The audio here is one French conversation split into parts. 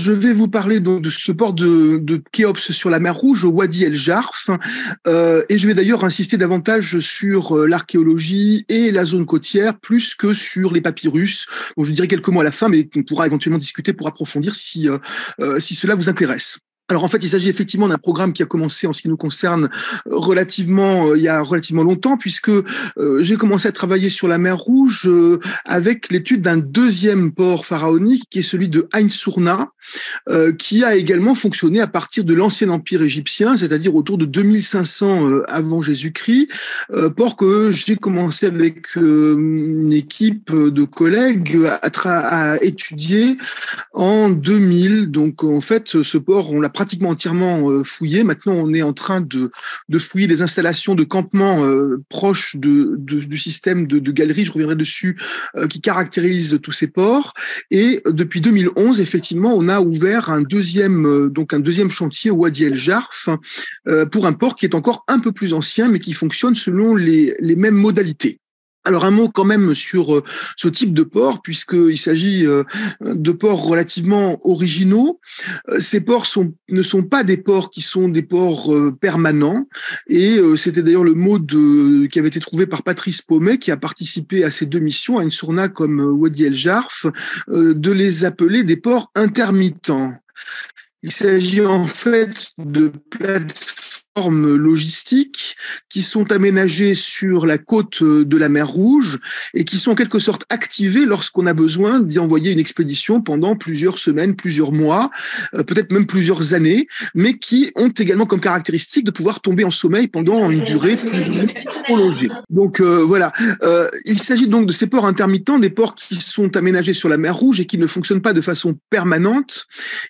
Je vais vous parler de ce port de, de sur la mer Rouge, Wadi El Jarf, euh, et je vais d'ailleurs insister davantage sur euh, l'archéologie et la zone côtière, plus que sur les papyrus. Bon, je dirai quelques mots à la fin, mais on pourra éventuellement discuter pour approfondir si, euh, si cela vous intéresse alors en fait, il s'agit effectivement d'un programme qui a commencé en ce qui nous concerne euh, relativement euh, il y a relativement longtemps puisque euh, j'ai commencé à travailler sur la mer Rouge avec l'étude d'un deuxième port pharaonique qui est celui de Ain qui a également fonctionné à partir de l'ancien empire égyptien, c'est-à-dire autour de 2500 avant Jésus-Christ, port que j'ai commencé avec une équipe de collègues à, étudier en 2000. Donc en fait, ce port on l'a pratiquement entièrement euh, fouillé. Maintenant, on est en train de, fouiller les installations de campements euh, proches de, du système de, de galeries, je reviendrai dessus, euh, qui caractérise tous ces ports. Et depuis 2011, effectivement, on a ouvert un deuxième, donc un deuxième chantier au Wadi El Jarf pour un port qui est encore un peu plus ancien, mais qui fonctionne selon les mêmes modalités. Alors un mot quand même sur euh, ce type de ports, puisqu'il s'agit euh, de ports relativement originaux. Euh, ces ports ne sont pas des ports qui sont des ports permanents, et c'était d'ailleurs le mot qui avait été trouvé par Patrice Paumet, qui a participé à ces deux missions, à une sourna comme Wadi El Jarf, de les appeler des ports intermittents. Il s'agit en fait de plateformes logistiques qui sont aménagées sur la côte euh, de la mer Rouge et qui sont en quelque sorte activées lorsqu'on a besoin d'y envoyer une expédition pendant plusieurs semaines, plusieurs mois, euh, peut-être même plusieurs années, mais qui ont également comme caractéristique de pouvoir tomber en sommeil pendant une durée plus prolongée. Donc euh, voilà, il s'agit donc de ces ports intermittents, des ports qui sont aménagés sur la mer Rouge et qui ne fonctionnent pas de façon permanente.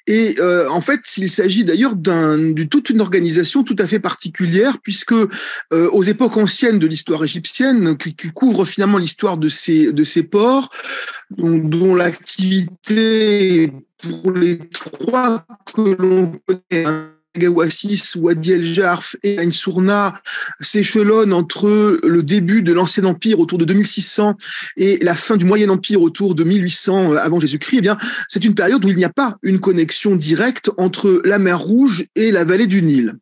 Et en fait, il s'agit d'ailleurs d'une toute une organisation tout à fait particulière puisque euh, aux époques anciennes de l'histoire égyptienne, qui, couvrent finalement l'histoire de ces de ces ports, dont, l'activité pour les trois que l'on connaît. Hein, Gawassis, Wadi El Jarf et Ain Sourna s'échelonnent entre le début de l'Ancien Empire autour de 2600 et la fin du Moyen Empire autour de 1800 euh, avant Jésus-Christ, eh bien, c'est une période où il n'y a pas une connexion directe entre la mer Rouge et la vallée du Nil.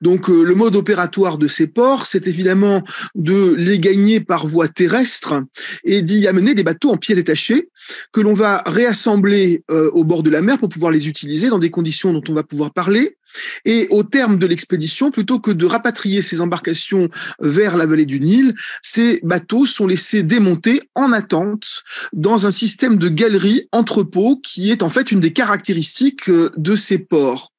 Donc euh, le mode opératoire de ces ports, c'est évidemment de les gagner par voie terrestre et d'y amener des bateaux en pieds détachés que l'on va réassembler euh, au bord de la mer pour pouvoir les utiliser dans des conditions dont on va pouvoir parler, et au terme de l'expédition, plutôt que de rapatrier ces embarcations vers la vallée du Nil, ces bateaux sont laissés démonter en attente dans un système de galeries entrepôts qui est en fait une des caractéristiques euh, de ces ports.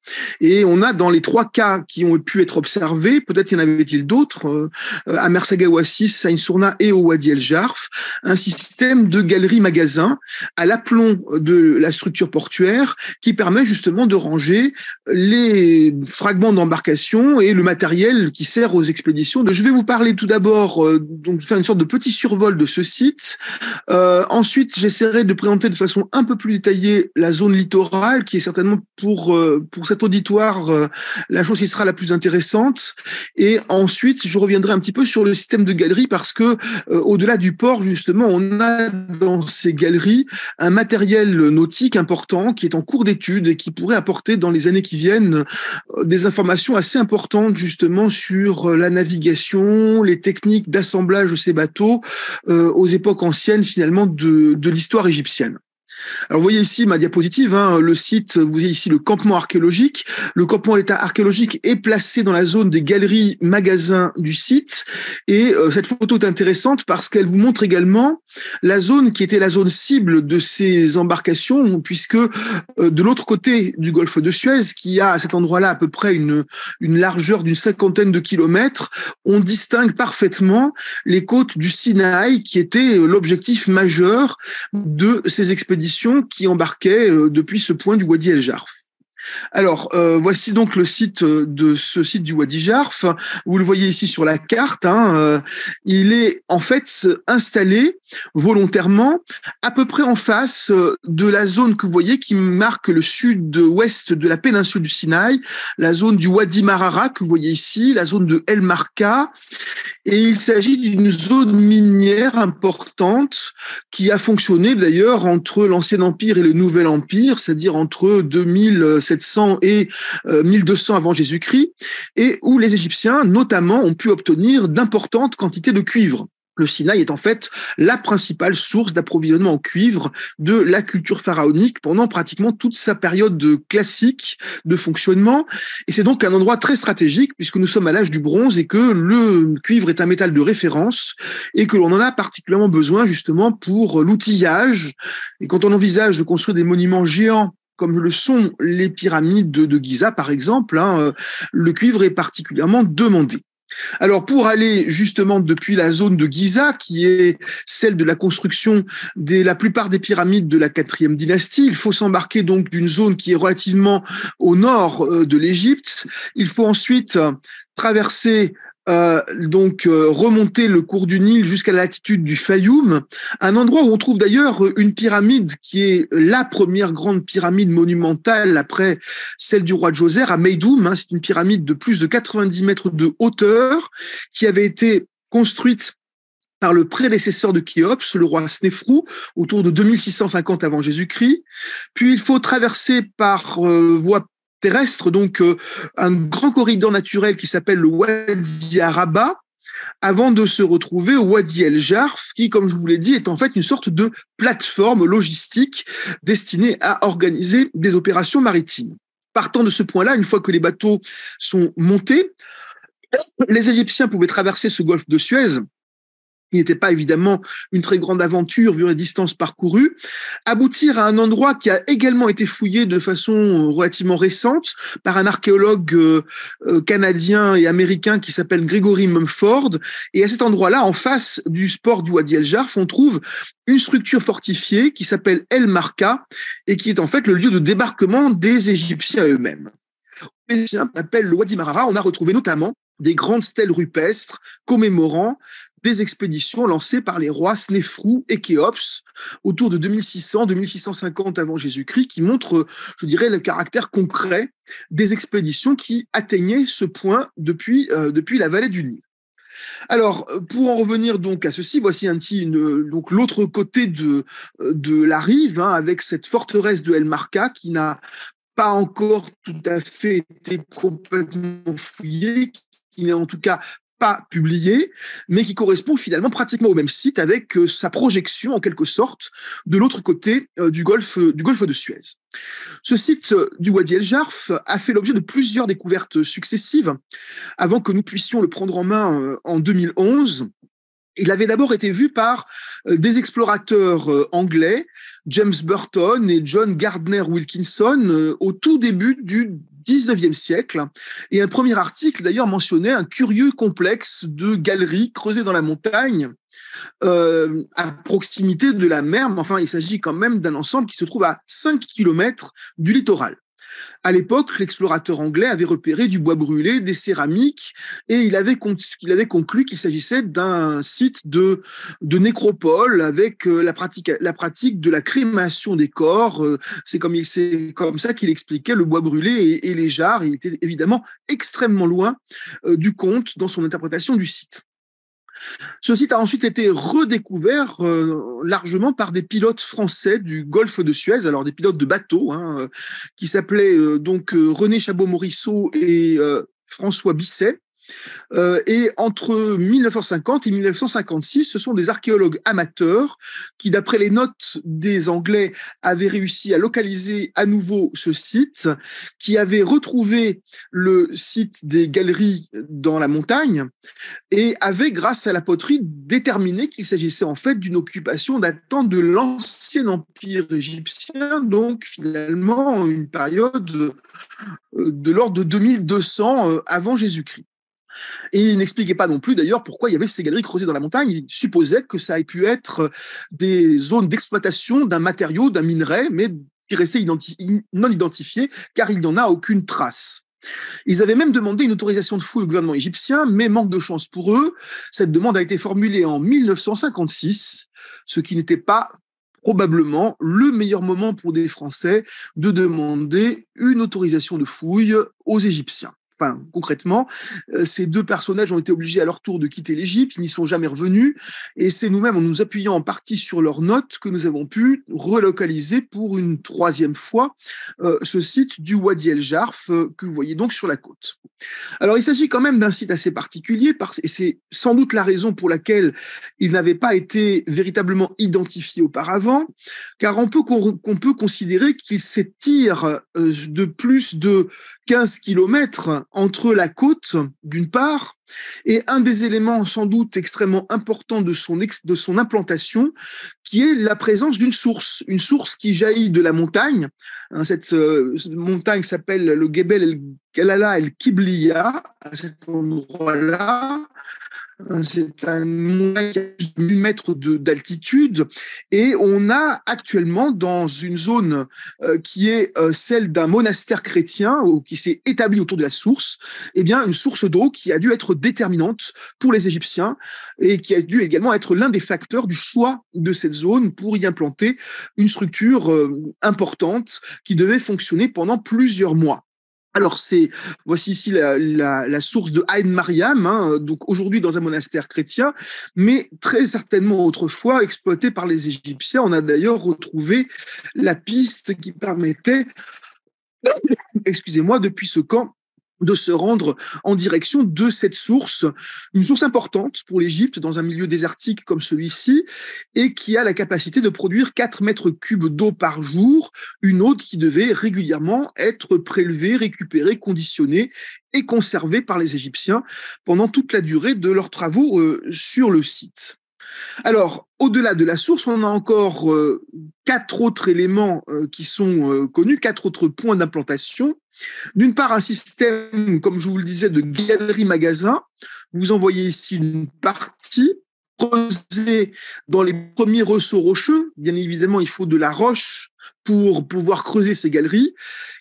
Et on a dans les trois cas qui ont pu être observés, peut-être y en avait-il d'autres, euh, euh, à Mersagawa à Insourna et au Wadi El Jarf, un système de galeries-magasins à l'aplomb de la structure portuaire qui permet justement de ranger les fragments d'embarcation et le matériel qui sert aux expéditions. Je vais vous parler tout d'abord, euh, donc faire une sorte de petit survol de ce site. Euh, ensuite, j'essaierai de présenter de façon un peu plus détaillée la zone littorale, qui est certainement pour euh, pour cet auditoire la chose qui sera la plus intéressante. Et ensuite, je reviendrai un petit peu sur le système de galeries parce que au-delà du port, justement, on a dans ces galeries un matériel nautique important qui est en cours d'étude et qui pourrait apporter dans les années qui viennent euh, des informations assez importantes justement sur euh, la navigation, les techniques d'assemblage de ces bateaux euh, aux époques anciennes finalement de, de l'histoire égyptienne. Alors, vous voyez ici ma diapositive, hein. le site, vous voyez ici le campement archéologique. Le campement l'état archéologique est placé dans la zone des galeries magasins du site. Et euh, cette photo est intéressante parce qu'elle vous montre également la zone qui était la zone cible de ces embarcations, puisque euh, de l'autre côté du golfe de Suez, qui a à cet endroit-là à peu près une, une largeur d'une cinquantaine de kilomètres, on distingue parfaitement les côtes du Sinaï, qui était euh, l'objectif majeur de ces expéditions qui embarquait euh, depuis ce point du Wadi El Jarf. Alors, euh, voici donc le site euh, de ce site du Wadi Jarf. Vous le voyez ici sur la carte. Hein, euh, il est en fait installé volontairement à peu près en face de la zone que vous voyez qui marque le sud-ouest de la péninsule du Sinaï, la zone du Wadi Marara que vous voyez ici, la zone de El Marka. Et il s'agit d'une zone minière importante qui a fonctionné d'ailleurs entre l'Ancien Empire et le Nouvel Empire, c'est-à-dire entre 2000 700 et 1200 euh, avant Jésus-Christ, et où les Égyptiens notamment ont pu obtenir d'importantes quantités de cuivre. Le Sinaï est en fait la principale source d'approvisionnement en cuivre de la culture pharaonique pendant pratiquement toute sa période classique de fonctionnement. Et c'est donc un endroit très stratégique puisque nous sommes à l'âge du bronze et que le cuivre est un métal de référence et que l'on en a particulièrement besoin justement pour l'outillage. Et quand on envisage de construire des monuments géants comme le sont les pyramides de, de Giza, par exemple, hein, euh, le cuivre est particulièrement demandé. Alors pour aller justement depuis la zone de Giza, qui est celle de la construction de la plupart des pyramides de la quatrième dynastie, il faut s'embarquer donc d'une zone qui est relativement au nord euh, de l'Égypte. Il faut ensuite traverser donc euh, remonter le cours du Nil jusqu'à l'altitude du Fayoum, un endroit où on trouve d'ailleurs euh, une pyramide qui est la première grande pyramide monumentale après celle du roi de Joser à Meidoum. Hein. c'est une pyramide de plus de 90 mètres de hauteur qui avait été construite par le prédécesseur de Khéops, le roi Snéfrou, autour de 2650 avant Jésus-Christ. Puis il faut traverser par euh, voie terrestre, donc euh, un grand corridor naturel qui s'appelle le Wadi Araba, avant de se retrouver au Wadi El Jarf, qui, comme je vous l'ai dit, est en fait une sorte de plateforme logistique destinée à organiser des opérations maritimes. Partant de ce point-là, une fois que les bateaux sont montés, les Égyptiens pouvaient traverser ce golfe de Suez qui n'était pas évidemment une très grande aventure vu la distance parcourue, aboutir à un endroit qui a également été fouillé de façon relativement récente par un archéologue euh, euh, canadien et américain qui s'appelle Gregory Mumford. Et à cet endroit-là, en face du sport du Wadi El Jarf, on trouve une structure fortifiée qui s'appelle El Marca et qui est en fait le lieu de débarquement des Égyptiens eux-mêmes. On appelle le Wadi Marara. On a retrouvé notamment des grandes stèles rupestres commémorant des expéditions lancées par les rois Snéfrou et Khéops autour de 2600-2650 avant Jésus-Christ, qui montrent, je dirais, le caractère concret des expéditions qui atteignaient ce point depuis, euh, depuis la vallée du Nil. Alors, euh, pour en revenir donc à ceci, voici un petit donc l'autre côté de, euh, de la rive, hein, avec cette forteresse de El Marca qui n'a pas encore tout à fait été complètement fouillée, qui n'est en tout cas pas publié, mais qui correspond finalement pratiquement au même site avec euh, sa projection en quelque sorte de l'autre côté euh, du golfe euh, du golfe de Suez. Ce site du Wadi El Jarf a fait l'objet de plusieurs découvertes successives avant que nous puissions le prendre en main en 2011. Il avait d'abord été vu par des explorateurs anglais, James Burton et John Gardner Wilkinson, au tout début du 19e siècle. Et un premier article, d'ailleurs, mentionnait un curieux complexe de galeries creusées dans la montagne euh, à proximité de la mer. Mais enfin, il s'agit quand même d'un ensemble qui se trouve à 5 km du littoral. À l'époque, l'explorateur anglais avait repéré du bois brûlé, des céramiques, et il avait, avait conclu qu'il s'agissait d'un site de, nécropole avec euh, la pratique, la pratique de la crémation des corps. Euh, c'est comme, comme ça qu'il expliquait le bois brûlé et, les jarres. Il était évidemment extrêmement loin euh, du conte dans son interprétation du site. Ce site a ensuite été redécouvert euh, largement par des pilotes français du golfe de Suez, alors des pilotes de bateaux, hein, euh, qui s'appelaient euh, donc René Chabot-Morisseau et François Bisset. Euh, et entre 1950 et 1956, ce sont des archéologues amateurs qui, d'après les notes des Anglais, avaient réussi à localiser à nouveau ce site, qui avaient retrouvé le site des galeries dans la montagne et avaient, grâce à la poterie, déterminé qu'il s'agissait en fait d'une occupation datant de l'ancien empire égyptien, donc finalement une période euh, de l'ordre de 2200 euh, avant Jésus-Christ. Et il n'expliquait pas non plus d'ailleurs pourquoi il y avait ces galeries creusées dans la montagne. Il supposait que ça ait pu être euh, des zones d'exploitation d'un matériau, d'un minerai, mais qui restait non identifié car il n'y en a aucune trace. Ils avaient même demandé une autorisation de fouille au gouvernement égyptien, mais manque de chance pour eux, cette demande a été formulée en 1956, ce qui n'était pas probablement le meilleur moment pour des Français de demander une autorisation de fouille aux Égyptiens. Enfin, concrètement, euh, ces deux personnages ont été obligés à leur tour de quitter l'Égypte, ils n'y sont jamais revenus, et c'est nous-mêmes, en nous appuyant en partie sur leurs notes, que nous avons pu relocaliser pour une troisième fois euh, ce site du Wadi El Jarf euh, que vous voyez donc sur la côte. Alors, il s'agit quand même d'un site assez particulier, et c'est sans doute la raison pour laquelle il n'avait pas été véritablement identifié auparavant, car on peut, qu'on peut considérer qu'il s'étire de plus de 15 kilomètres entre la côte, d'une part, et un des éléments sans doute extrêmement important de son, de son implantation, qui est la présence d'une source, une source qui jaillit de la montagne. Hein, euh, cette, montagne s'appelle le Gebel El Kalala El Kibliya, à cet endroit-là, euh, c'est à moins de 1000 d'altitude. Et on a actuellement dans une zone euh, qui est euh, celle d'un monastère chrétien ou qui s'est établi autour de la source, eh bien, une source d'eau qui a dû être déterminante pour les Égyptiens et qui a dû également être l'un des facteurs du choix de cette zone pour y implanter une structure importante qui devait fonctionner pendant plusieurs mois. Alors c'est voici ici la, source de Ain Mariam, hein, donc aujourd'hui dans un monastère chrétien, mais très certainement autrefois exploité par les Égyptiens. On a d'ailleurs retrouvé la piste qui permettait, excusez-moi, depuis ce camp de se rendre en direction de cette source, une source importante pour l'Égypte dans un milieu désertique comme celui-ci, et qui a la capacité de produire 4 mètres cubes d'eau par jour, une eau qui devait régulièrement être prélevée, récupérée, conditionnée et conservée par les Égyptiens pendant toute la durée de leurs travaux euh, sur le site. Alors, au-delà de la source, on a encore euh, quatre autres éléments euh, qui sont connus, quatre autres points d'implantation. D'une part, un système, comme je vous le disais, de galerie-magasin. Vous envoyez ici une partie, creusée dans les premiers ressorts rocheux. Bien évidemment, il faut de la roche pour pouvoir creuser ces galeries.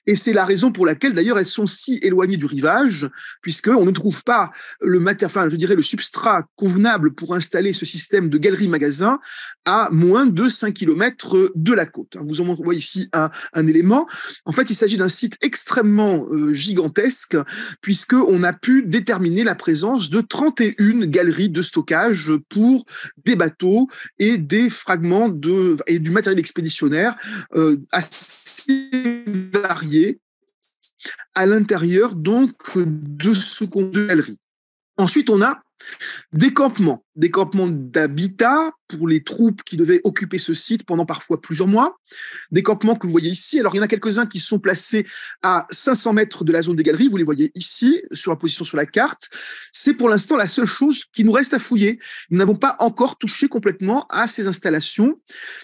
Et c'est la raison pour laquelle, d'ailleurs, elles sont si éloignées du rivage, puisqu'on ne trouve pas le enfin, je dirais, le substrat convenable pour installer ce système de galeries-magasins à moins de 5 km de la côte. Vous en voyez ici un, élément. En fait, il s'agit d'un site extrêmement gigantesque, gigantesque, puisqu'on a pu déterminer la présence de 31 galeries de stockage pour des bateaux et des fragments de, et du matériel expéditionnaire euh, assez variés à l'intérieur donc de ce qu'on de galerie. Ensuite, on a des campements des campements d'habitat pour les troupes qui devaient occuper ce site pendant parfois plusieurs mois, des campements que vous voyez ici. Alors, il y en a quelques-uns qui sont placés à 500 mètres de la zone des galeries, vous les voyez ici, sur la position sur la carte. C'est pour l'instant la seule chose qui nous reste à fouiller. Nous n'avons pas encore touché complètement à ces installations,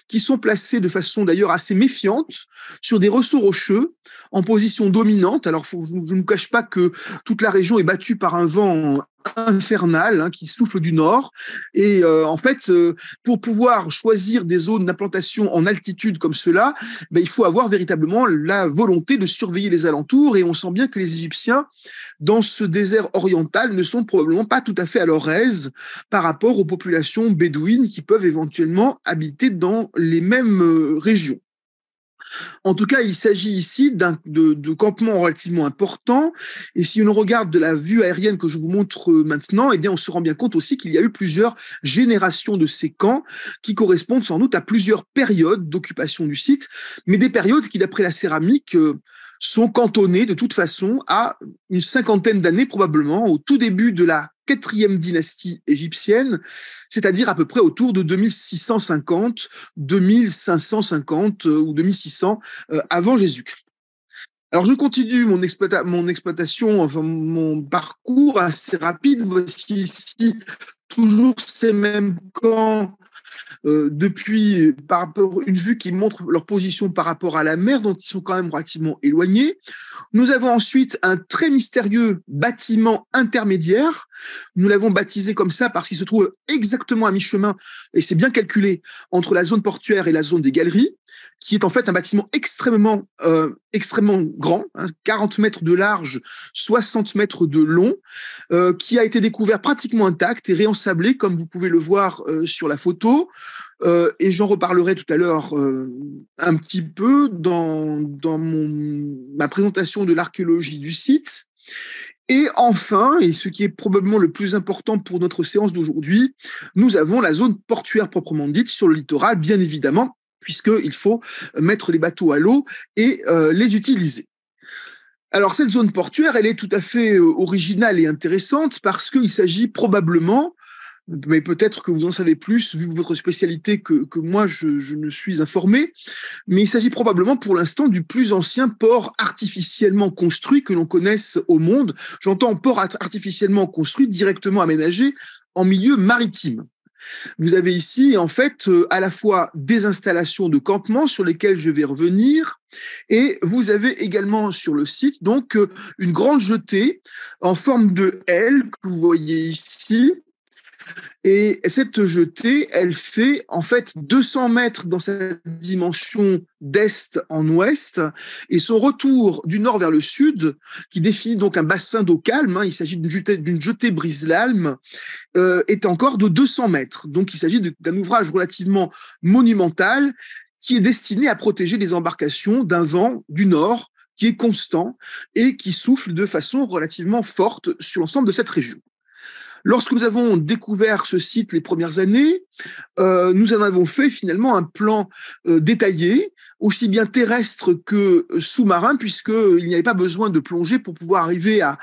qui sont placées de façon d'ailleurs assez méfiante sur des ressorts rocheux, en position dominante. Alors, je ne vous cache pas que toute la région est battue par un vent infernal hein, qui souffle du nord, et euh, en fait, euh, pour pouvoir choisir des zones d'implantation en altitude comme cela, ben, il faut avoir véritablement la volonté de surveiller les alentours. Et on sent bien que les Égyptiens, dans ce désert oriental, ne sont probablement pas tout à fait à leur aise par rapport aux populations bédouines qui peuvent éventuellement habiter dans les mêmes euh, régions. En tout cas, il s'agit ici de, campements relativement importants Et si on regarde de la vue aérienne que je vous montre euh, maintenant, eh bien, on se rend bien compte aussi qu'il y a eu plusieurs générations de ces camps qui correspondent sans doute à plusieurs périodes d'occupation du site, mais des périodes qui, d'après la céramique, euh, sont cantonnées de toute façon à une cinquantaine d'années probablement, au tout début de la quatrième dynastie égyptienne, c'est-à-dire à peu près autour de 2650, 2550 euh, ou 2600 euh, avant Jésus-Christ. Alors je continue mon, mon exploitation, mon parcours assez rapide. Voici ici toujours ces mêmes camps euh, depuis par une vue qui montre leur position par rapport à la mer, dont ils sont quand même relativement éloignés. Nous avons ensuite un très mystérieux bâtiment intermédiaire. Nous l'avons baptisé comme ça parce qu'il se trouve exactement à mi-chemin, et c'est bien calculé, entre la zone portuaire et la zone des galeries, qui est en fait un bâtiment extrêmement, euh, extrêmement grand, 40 hein, mètres de large, 60 mètres de long, euh, qui a été découvert pratiquement intact et réensablé, comme vous pouvez le voir sur la photo euh, et j'en reparlerai tout à l'heure euh, un petit peu dans, dans mon, ma présentation de l'archéologie du site. Et enfin, et ce qui est probablement le plus important pour notre séance d'aujourd'hui, nous avons la zone portuaire proprement dite sur le littoral, bien évidemment, puisqu'il faut mettre les bateaux à l'eau et euh, les utiliser. Alors cette zone portuaire, elle est tout à fait originale et intéressante parce qu'il s'agit probablement mais peut-être que vous en savez plus, vu votre spécialité, que, que moi je, ne suis informé. Mais il s'agit probablement pour l'instant du plus ancien port artificiellement construit que l'on connaisse au monde. J'entends port artificiellement construit, directement aménagé en milieu maritime. Vous avez ici, en fait, euh, à la fois des installations de campement sur lesquelles je vais revenir, et vous avez également sur le site, donc, euh, une grande jetée en forme de L que vous voyez ici, et cette jetée, elle fait en fait 200 mètres dans sa dimension d'est en ouest, et son retour du nord vers le sud, qui définit donc un bassin d'eau calme, hein, il s'agit d'une jetée, brise-l'alme, euh, est encore de 200 mètres. Donc il s'agit d'un ouvrage relativement monumental qui est destiné à protéger les embarcations d'un vent du nord qui est constant et qui souffle de façon relativement forte sur l'ensemble de cette région. Lorsque nous avons découvert ce site les premières années, euh, nous en avons fait finalement un plan euh, détaillé, aussi bien terrestre que euh, sous-marin, puisqu'il n'y avait pas besoin de plonger pour pouvoir arriver à,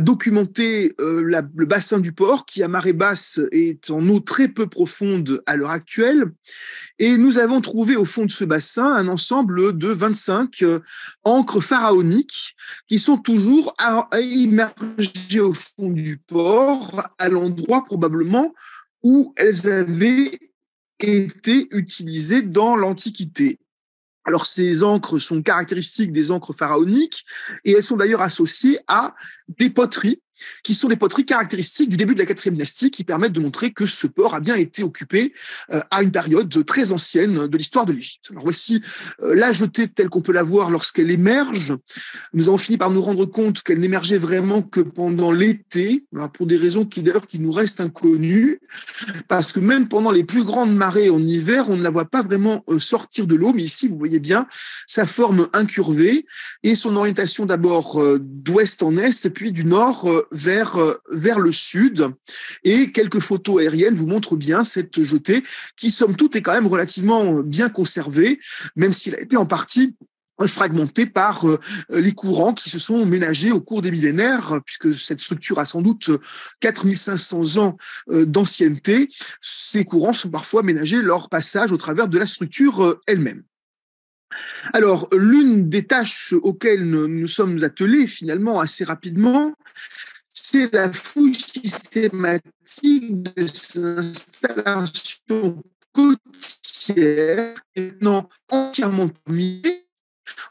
documenter le bassin du port, qui à marée basse est en eau très peu profonde à l'heure actuelle. Et nous avons trouvé au fond de ce bassin un ensemble de 25 ancres pharaoniques qui sont toujours immergées au fond du port à l'endroit probablement où elles avaient été utilisées dans l'Antiquité. Alors ces encres sont caractéristiques des encres pharaoniques et elles sont d'ailleurs associées à des poteries qui sont des poteries caractéristiques du début de la quatrième dynastie, qui permettent de montrer que ce port a bien été occupé euh, à une période très ancienne de l'histoire de l'Égypte. Alors voici euh, la jetée telle qu'on peut la voir lorsqu'elle émerge. Nous avons fini par nous rendre compte qu'elle n'émergeait vraiment que pendant l'été, hein, pour des raisons qui d'ailleurs qui nous restent inconnues, parce que même pendant les plus grandes marées en hiver, on ne la voit pas vraiment euh, sortir de l'eau, mais ici vous voyez bien sa forme incurvée et son orientation d'abord d'ouest en est, puis du nord vers, euh, vers le sud. Et quelques photos aériennes vous montrent bien cette jetée qui, somme toute, est quand même relativement bien conservée, même s'il a été en partie fragmenté par euh, les courants qui se sont ménagés au cours des millénaires, puisque cette structure a sans doute 4500 ans euh, d'ancienneté. Ces courants sont parfois ménagés leur passage au travers de la structure elle-même. Alors, l'une des tâches auxquelles nous sommes attelés finalement assez rapidement, c'est la fouille systématique de installations côtières, maintenant entièrement terminées.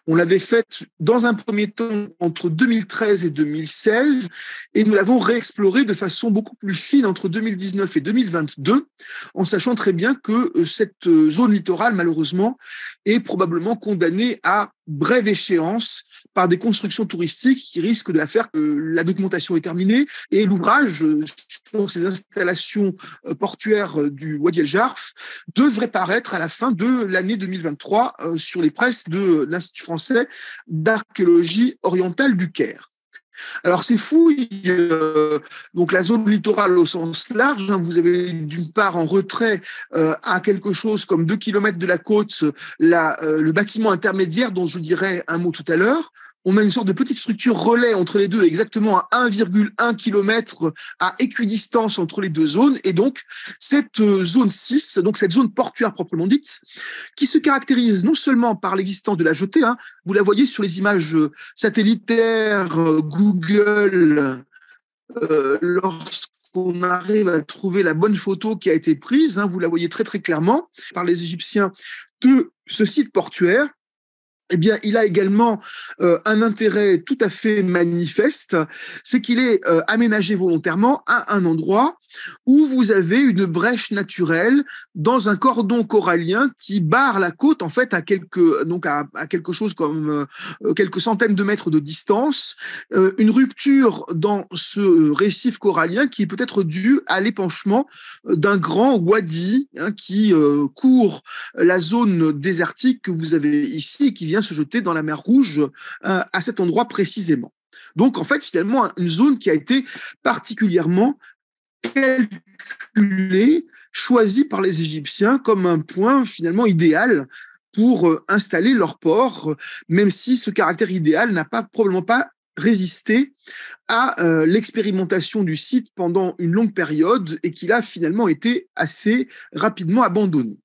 On l'avait faite dans un premier temps entre 2013 et 2016, et nous l'avons réexplorée de façon beaucoup plus fine entre 2019 et 2022, en sachant très bien que euh, cette euh, zone littorale, malheureusement, est probablement condamnée à brève échéance par des constructions touristiques qui risquent de la faire que la documentation est terminée et l'ouvrage euh, sur ces installations euh, portuaires euh, du Wadi El Jarf devrait paraître à la fin de l'année 2023 sur les presses de l'Institut français d'archéologie orientale du Caire. Alors ces fouilles, euh, donc la zone littorale au sens large, hein, vous avez d'une part en retrait euh, à quelque chose comme 2 km de la côte euh, le bâtiment intermédiaire dont je dirais un mot tout à l'heure, on a une sorte de petite structure relais entre les deux, exactement à 1,1 km à équidistance entre les deux zones. Et donc, cette euh, zone 6, donc cette zone portuaire proprement dite, qui se caractérise non seulement par l'existence de la jetée, hein, vous la voyez sur les images euh, satellitaires euh, Google, lorsqu'on arrive à trouver la bonne photo qui a été prise, hein, vous la voyez très très clairement par les Égyptiens, de ce site portuaire eh bien, il a également euh, un intérêt tout à fait manifeste, c'est qu'il est, euh, aménagé volontairement à un endroit où vous avez une brèche naturelle dans un cordon corallien qui barre la côte en fait à quelques donc à, quelque chose comme euh, euh, quelques centaines de mètres de distance, euh, une rupture dans ce récif corallien qui est peut-être due à l'épanchement d'un grand wadi hein, qui court la zone désertique que vous avez ici et qui vient se jeter dans la mer Rouge à cet endroit précisément. Donc, en fait, finalement, une zone qui a été particulièrement calculé, choisi par les Égyptiens comme un point finalement idéal pour euh, installer leur port, euh, même si ce caractère idéal n'a pas probablement pas résisté à euh, l'expérimentation du site pendant une longue période et qu'il a finalement été assez rapidement abandonné.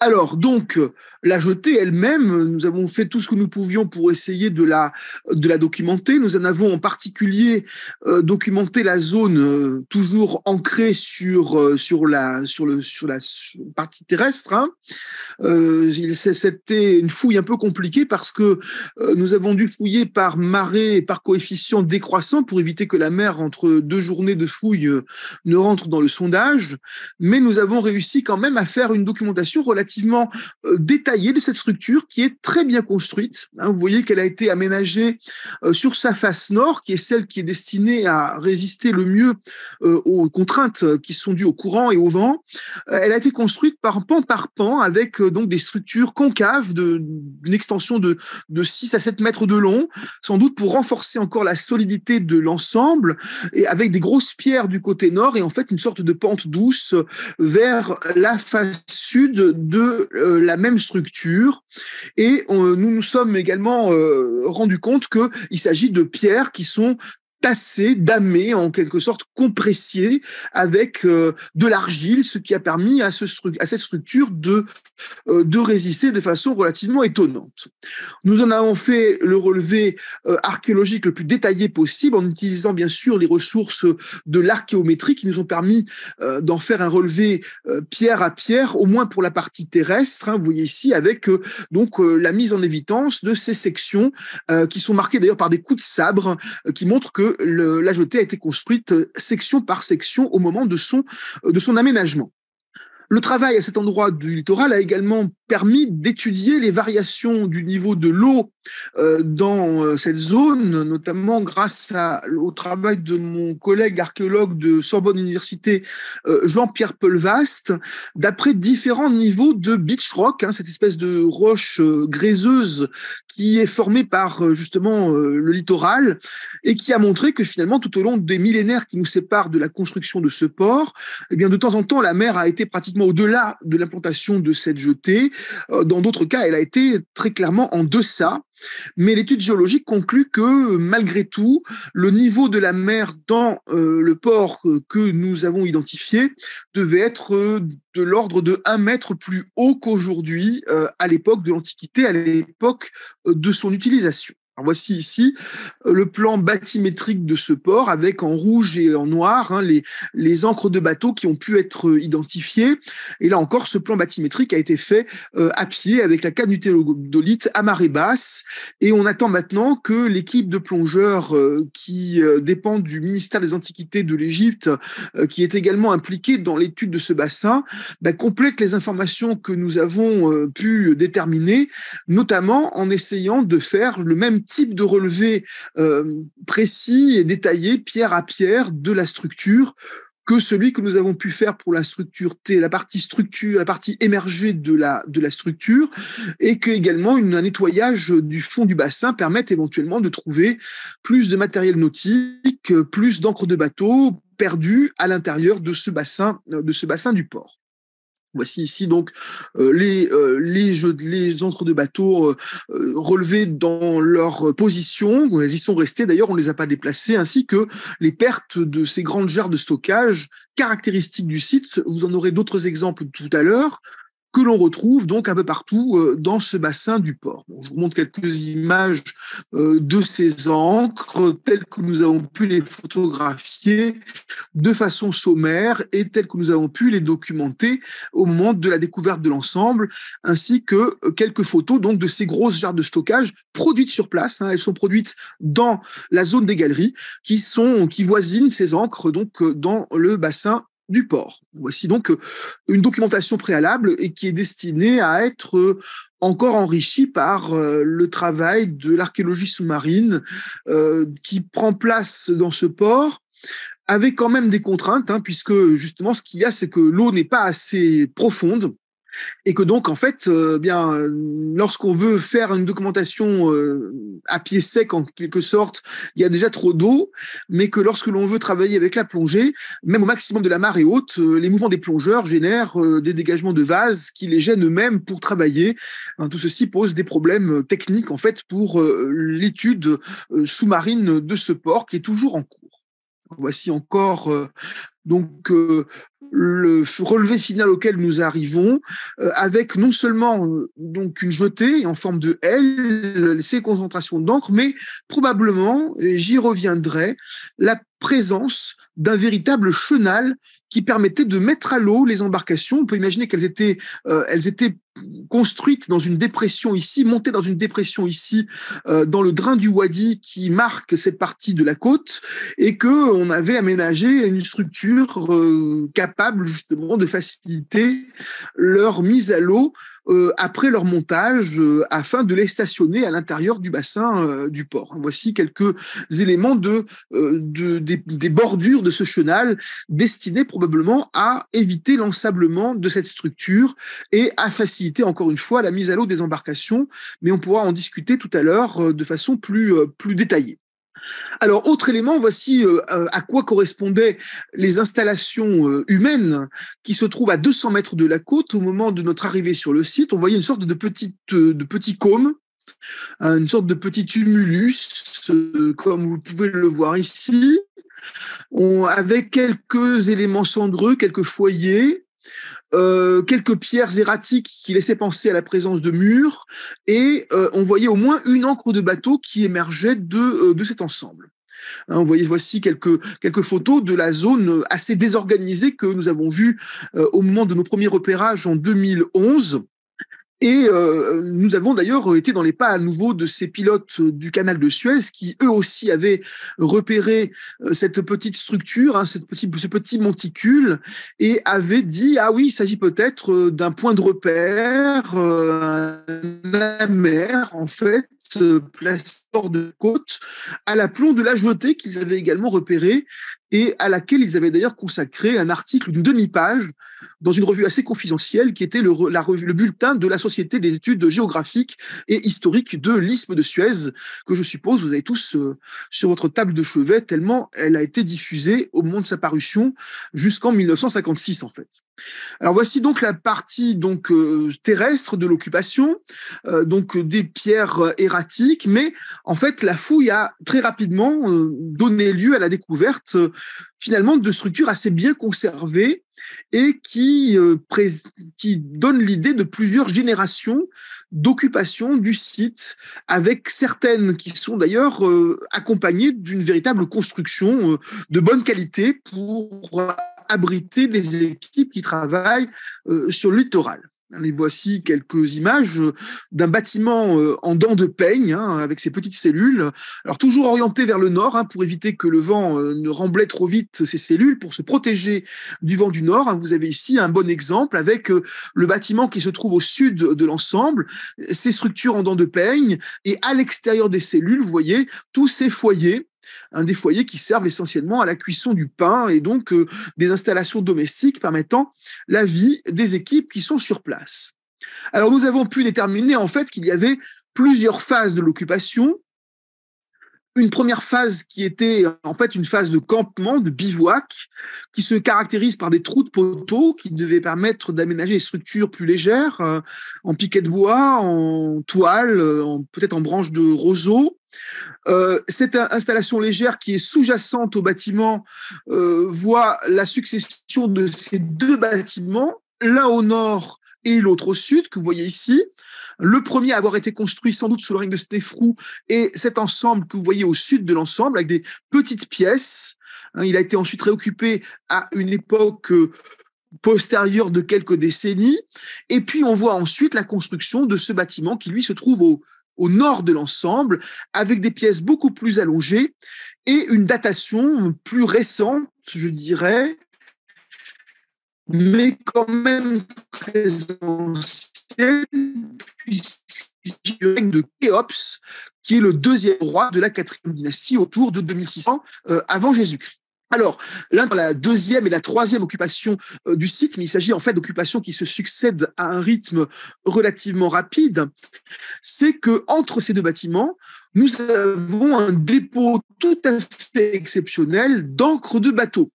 Alors, donc, euh, la jetée elle-même, nous avons fait tout ce que nous pouvions pour essayer de la, de la documenter. Nous en avons en particulier euh, documenté la zone euh, toujours ancrée sur, sur, la, sur, le, sur la partie terrestre. Hein. C'était une fouille un peu compliquée parce que nous avons dû fouiller par marée et par coefficient décroissant pour éviter que la mer, entre deux journées de fouille, ne rentre dans le sondage. Mais nous avons réussi quand même à faire une documentation relativement euh, détaillée de cette structure qui est très bien construite. Hein. vous voyez qu'elle a été aménagée euh, sur sa face nord, qui est celle qui est destinée à résister le mieux euh, aux contraintes qui sont dues au courant et au vent. elle a été construite par pan par pan avec donc des structures concaves d'une extension de, de 6 à 7 mètres de long, sans doute pour renforcer encore la solidité de l'ensemble et avec des grosses pierres du côté nord et en fait une sorte de pente douce vers la face sud de euh, la même structure. Et euh, nous nous sommes également euh, rendu compte qu'il s'agit de pierres qui sont tassé, damé, en quelque sorte compressé avec euh, de l'argile, ce qui a permis à, cette structure euh, de, résister de façon relativement étonnante. Nous en avons fait le relevé euh, archéologique le plus détaillé possible en utilisant bien sûr les ressources de l'archéométrie qui nous ont permis d'en faire un relevé pierre à pierre, au moins pour la partie terrestre. Hein, vous voyez ici avec donc la mise en évidence de ces sections qui sont marquées d'ailleurs par des coups de sabre qui montrent que la jetée a été construite euh, section par section au moment de son, euh, de son aménagement. Le travail à cet endroit du littoral a également permis d'étudier les variations du niveau de l'eau euh, dans euh, cette zone, notamment grâce au travail de mon collègue archéologue de Sorbonne Université, euh, Jean-Pierre Pelvast, d'après différents niveaux de beach rock, hein, cette espèce de roche graiseuse qui est formée par justement le littoral et qui a montré que finalement tout au long des millénaires qui nous séparent de la construction de ce port, eh bien de temps en temps la mer a été pratiquement au-delà de l'implantation de cette jetée. Dans d'autres cas, elle a été très clairement en deçà mais l'étude géologique conclut que, malgré tout, le niveau de la mer dans euh, le port euh, que nous avons identifié devait être euh, de l'ordre de 1 mètre plus haut qu'aujourd'hui, à l'époque de l'Antiquité, à l'époque de son utilisation. Voici ici euh, le plan bathymétrique de ce port avec en rouge et en noir hein, les, les encres de bateaux qui ont pu être euh, identifiées. Et là encore, ce plan bathymétrique a été fait euh, à pied avec la canne d'olite à marée basse. Et on attend maintenant que l'équipe de plongeurs qui dépend du ministère des Antiquités de l'Égypte, qui est également impliquée dans l'étude de ce bassin, bah, complète les informations que nous avons pu déterminer, notamment en essayant de faire le même type de relevé euh, précis et détaillé, pierre à pierre, de la structure que celui que nous avons pu faire pour la structure T, la partie structure, la partie émergée de la, de la structure, et que également un nettoyage du fond du bassin permette éventuellement de trouver plus de matériel nautique, euh, plus d'encre de bateau perdu à l'intérieur de ce bassin, euh, de ce bassin du port. Voici ici donc euh, les, euh, les, entre-deux bateaux euh, relevés dans leur position. Elles y sont restées, d'ailleurs, on ne les a pas déplacés, ainsi que les pertes de ces grandes jarres de stockage caractéristiques du site. Vous en aurez d'autres exemples tout à l'heure que l'on retrouve donc un peu partout euh, dans ce bassin du port. je vous montre quelques images euh, de ces encres telles que nous avons pu les photographier de façon sommaire et telles que nous avons pu les documenter au moment de la découverte de l'ensemble, ainsi que quelques photos donc de ces grosses jarres de stockage produites sur place. Hein. elles sont produites dans la zone des galeries qui sont qui voisinent ces encres donc euh, dans le bassin du port. Voici donc euh, une documentation préalable et qui est destinée à être euh, encore enrichie par euh, le travail de l'archéologie sous-marine qui prend place dans ce port avec quand même des contraintes, hein, puisque justement ce qu'il y a, c'est que l'eau n'est pas assez profonde et que donc, en fait, euh, bien, lorsqu'on veut faire une documentation euh, à pied sec, en quelque sorte, il y a déjà trop d'eau, mais que lorsque l'on veut travailler avec la plongée, même au maximum de la marée haute, euh, les mouvements des plongeurs génèrent des dégagements de vases qui les gênent eux-mêmes pour travailler. tout ceci pose des problèmes techniques, en fait, pour l'étude sous-marine de ce port qui est toujours en cours. Voici encore euh, donc euh, le relevé final auquel nous arrivons, euh, avec non seulement donc une jetée en forme de L, ces concentrations d'encre, mais probablement, et j'y reviendrai, la présence d'un véritable chenal qui permettait de mettre à l'eau les embarcations. On peut imaginer qu'elles étaient, euh, elles étaient construites dans une dépression ici, montées dans une dépression ici, euh, dans le drain du wadi qui marque cette partie de la côte, et que on avait aménagé une structure euh, capable justement de faciliter leur mise à l'eau euh, après leur montage euh, afin de les stationner à l'intérieur du bassin euh, du port. Voici quelques éléments de, des, bordures de ce chenal destinés probablement à éviter l'ensablement de cette structure et à faciliter encore une fois la mise à l'eau des embarcations, mais on pourra en discuter tout à l'heure de façon plus, plus détaillée. Alors, autre élément, voici euh, euh, à quoi correspondaient les installations euh, humaines qui se trouvent à 200 mètres de la côte au moment de notre arrivée sur le site. On voyait une sorte de, petite, de petit côme, hein, une sorte de petit tumulus, comme vous pouvez le voir ici, On, avec quelques éléments cendreux, quelques foyers, euh, quelques pierres erratiques qui laissaient penser à la présence de murs, et euh, on voyait au moins une encre de bateau qui émergeait de, euh, cet ensemble. Hein, on voici quelques, quelques photos de la zone assez désorganisée que nous avons vue au moment de nos premiers repérages en 2011. Et euh, nous avons d'ailleurs été dans les pas à nouveau de ces pilotes euh, du canal de Suez qui, eux aussi, avaient repéré euh, cette petite structure, hein, ce petit monticule, et avaient dit, ah oui, il s'agit peut-être d'un point de repère, la mer, en fait, place hors de côte, à l'aplomb de la jetée qu'ils avaient également repéré et à laquelle ils avaient d'ailleurs consacré un article d'une demi-page dans une revue assez confidentielle qui était le, la revue, le bulletin de la Société des études géographiques et historiques de l'Isthme de Suez, que je suppose vous avez tous euh, sur votre table de chevet, tellement elle a été diffusée au moment de sa parution jusqu'en 1956 en fait. Alors voici donc la partie donc euh, terrestre de l'occupation, euh, donc des pierres euh, erratiques, mais en fait la fouille a très rapidement donné lieu à la découverte finalement de structures assez bien conservées et qui, qui donnent l'idée de plusieurs générations d'occupation du site, avec certaines qui sont d'ailleurs accompagnées d'une véritable construction de bonne qualité pour abriter des équipes qui travaillent euh, sur le littoral. Hein, les voici quelques images euh, d'un bâtiment euh, en dents de peigne, hein, avec ses petites cellules. Alors toujours orienté vers le nord hein, pour éviter que le vent ne remblait trop vite ces cellules pour se protéger du vent du nord. Vous avez ici un bon exemple avec le bâtiment qui se trouve au sud de l'ensemble, ces structures en dents de peigne et à l'extérieur des cellules, vous voyez tous ces foyers un des foyers qui servent essentiellement à la cuisson du pain et donc euh, des installations domestiques permettant la vie des équipes qui sont sur place. Alors nous avons pu déterminer en fait qu'il y avait plusieurs phases de l'occupation. Une première phase qui était en fait une phase de campement, de bivouac, qui se caractérise par des trous de poteaux qui devaient permettre d'aménager des structures plus légères, euh, en piquets de bois, en toile, euh, peut-être en branches de roseaux, euh, cette installation légère qui est sous-jacente au bâtiment euh, voit la succession de ces deux bâtiments, l'un au nord et l'autre au sud, que vous voyez ici. Le premier à avoir été construit sans doute sous le règne de Snefrou et cet ensemble que vous voyez au sud de l'ensemble avec des petites pièces. Hein, il a été ensuite réoccupé à une époque euh, postérieure de quelques décennies. Et puis on voit ensuite la construction de ce bâtiment qui lui se trouve au au nord de l'ensemble, avec des pièces beaucoup plus allongées et une datation plus récente, je dirais, mais quand même puis puisqu'il règne de Khéops, qui est le deuxième roi de la quatrième dynastie autour de 2600 euh, avant Jésus-Christ. Alors, l'un la deuxième et la troisième occupation euh, du site, mais il s'agit en fait d'occupations qui se succèdent à un rythme relativement rapide, c'est que entre ces deux bâtiments, nous avons un dépôt tout à fait exceptionnel d'encre de bateau.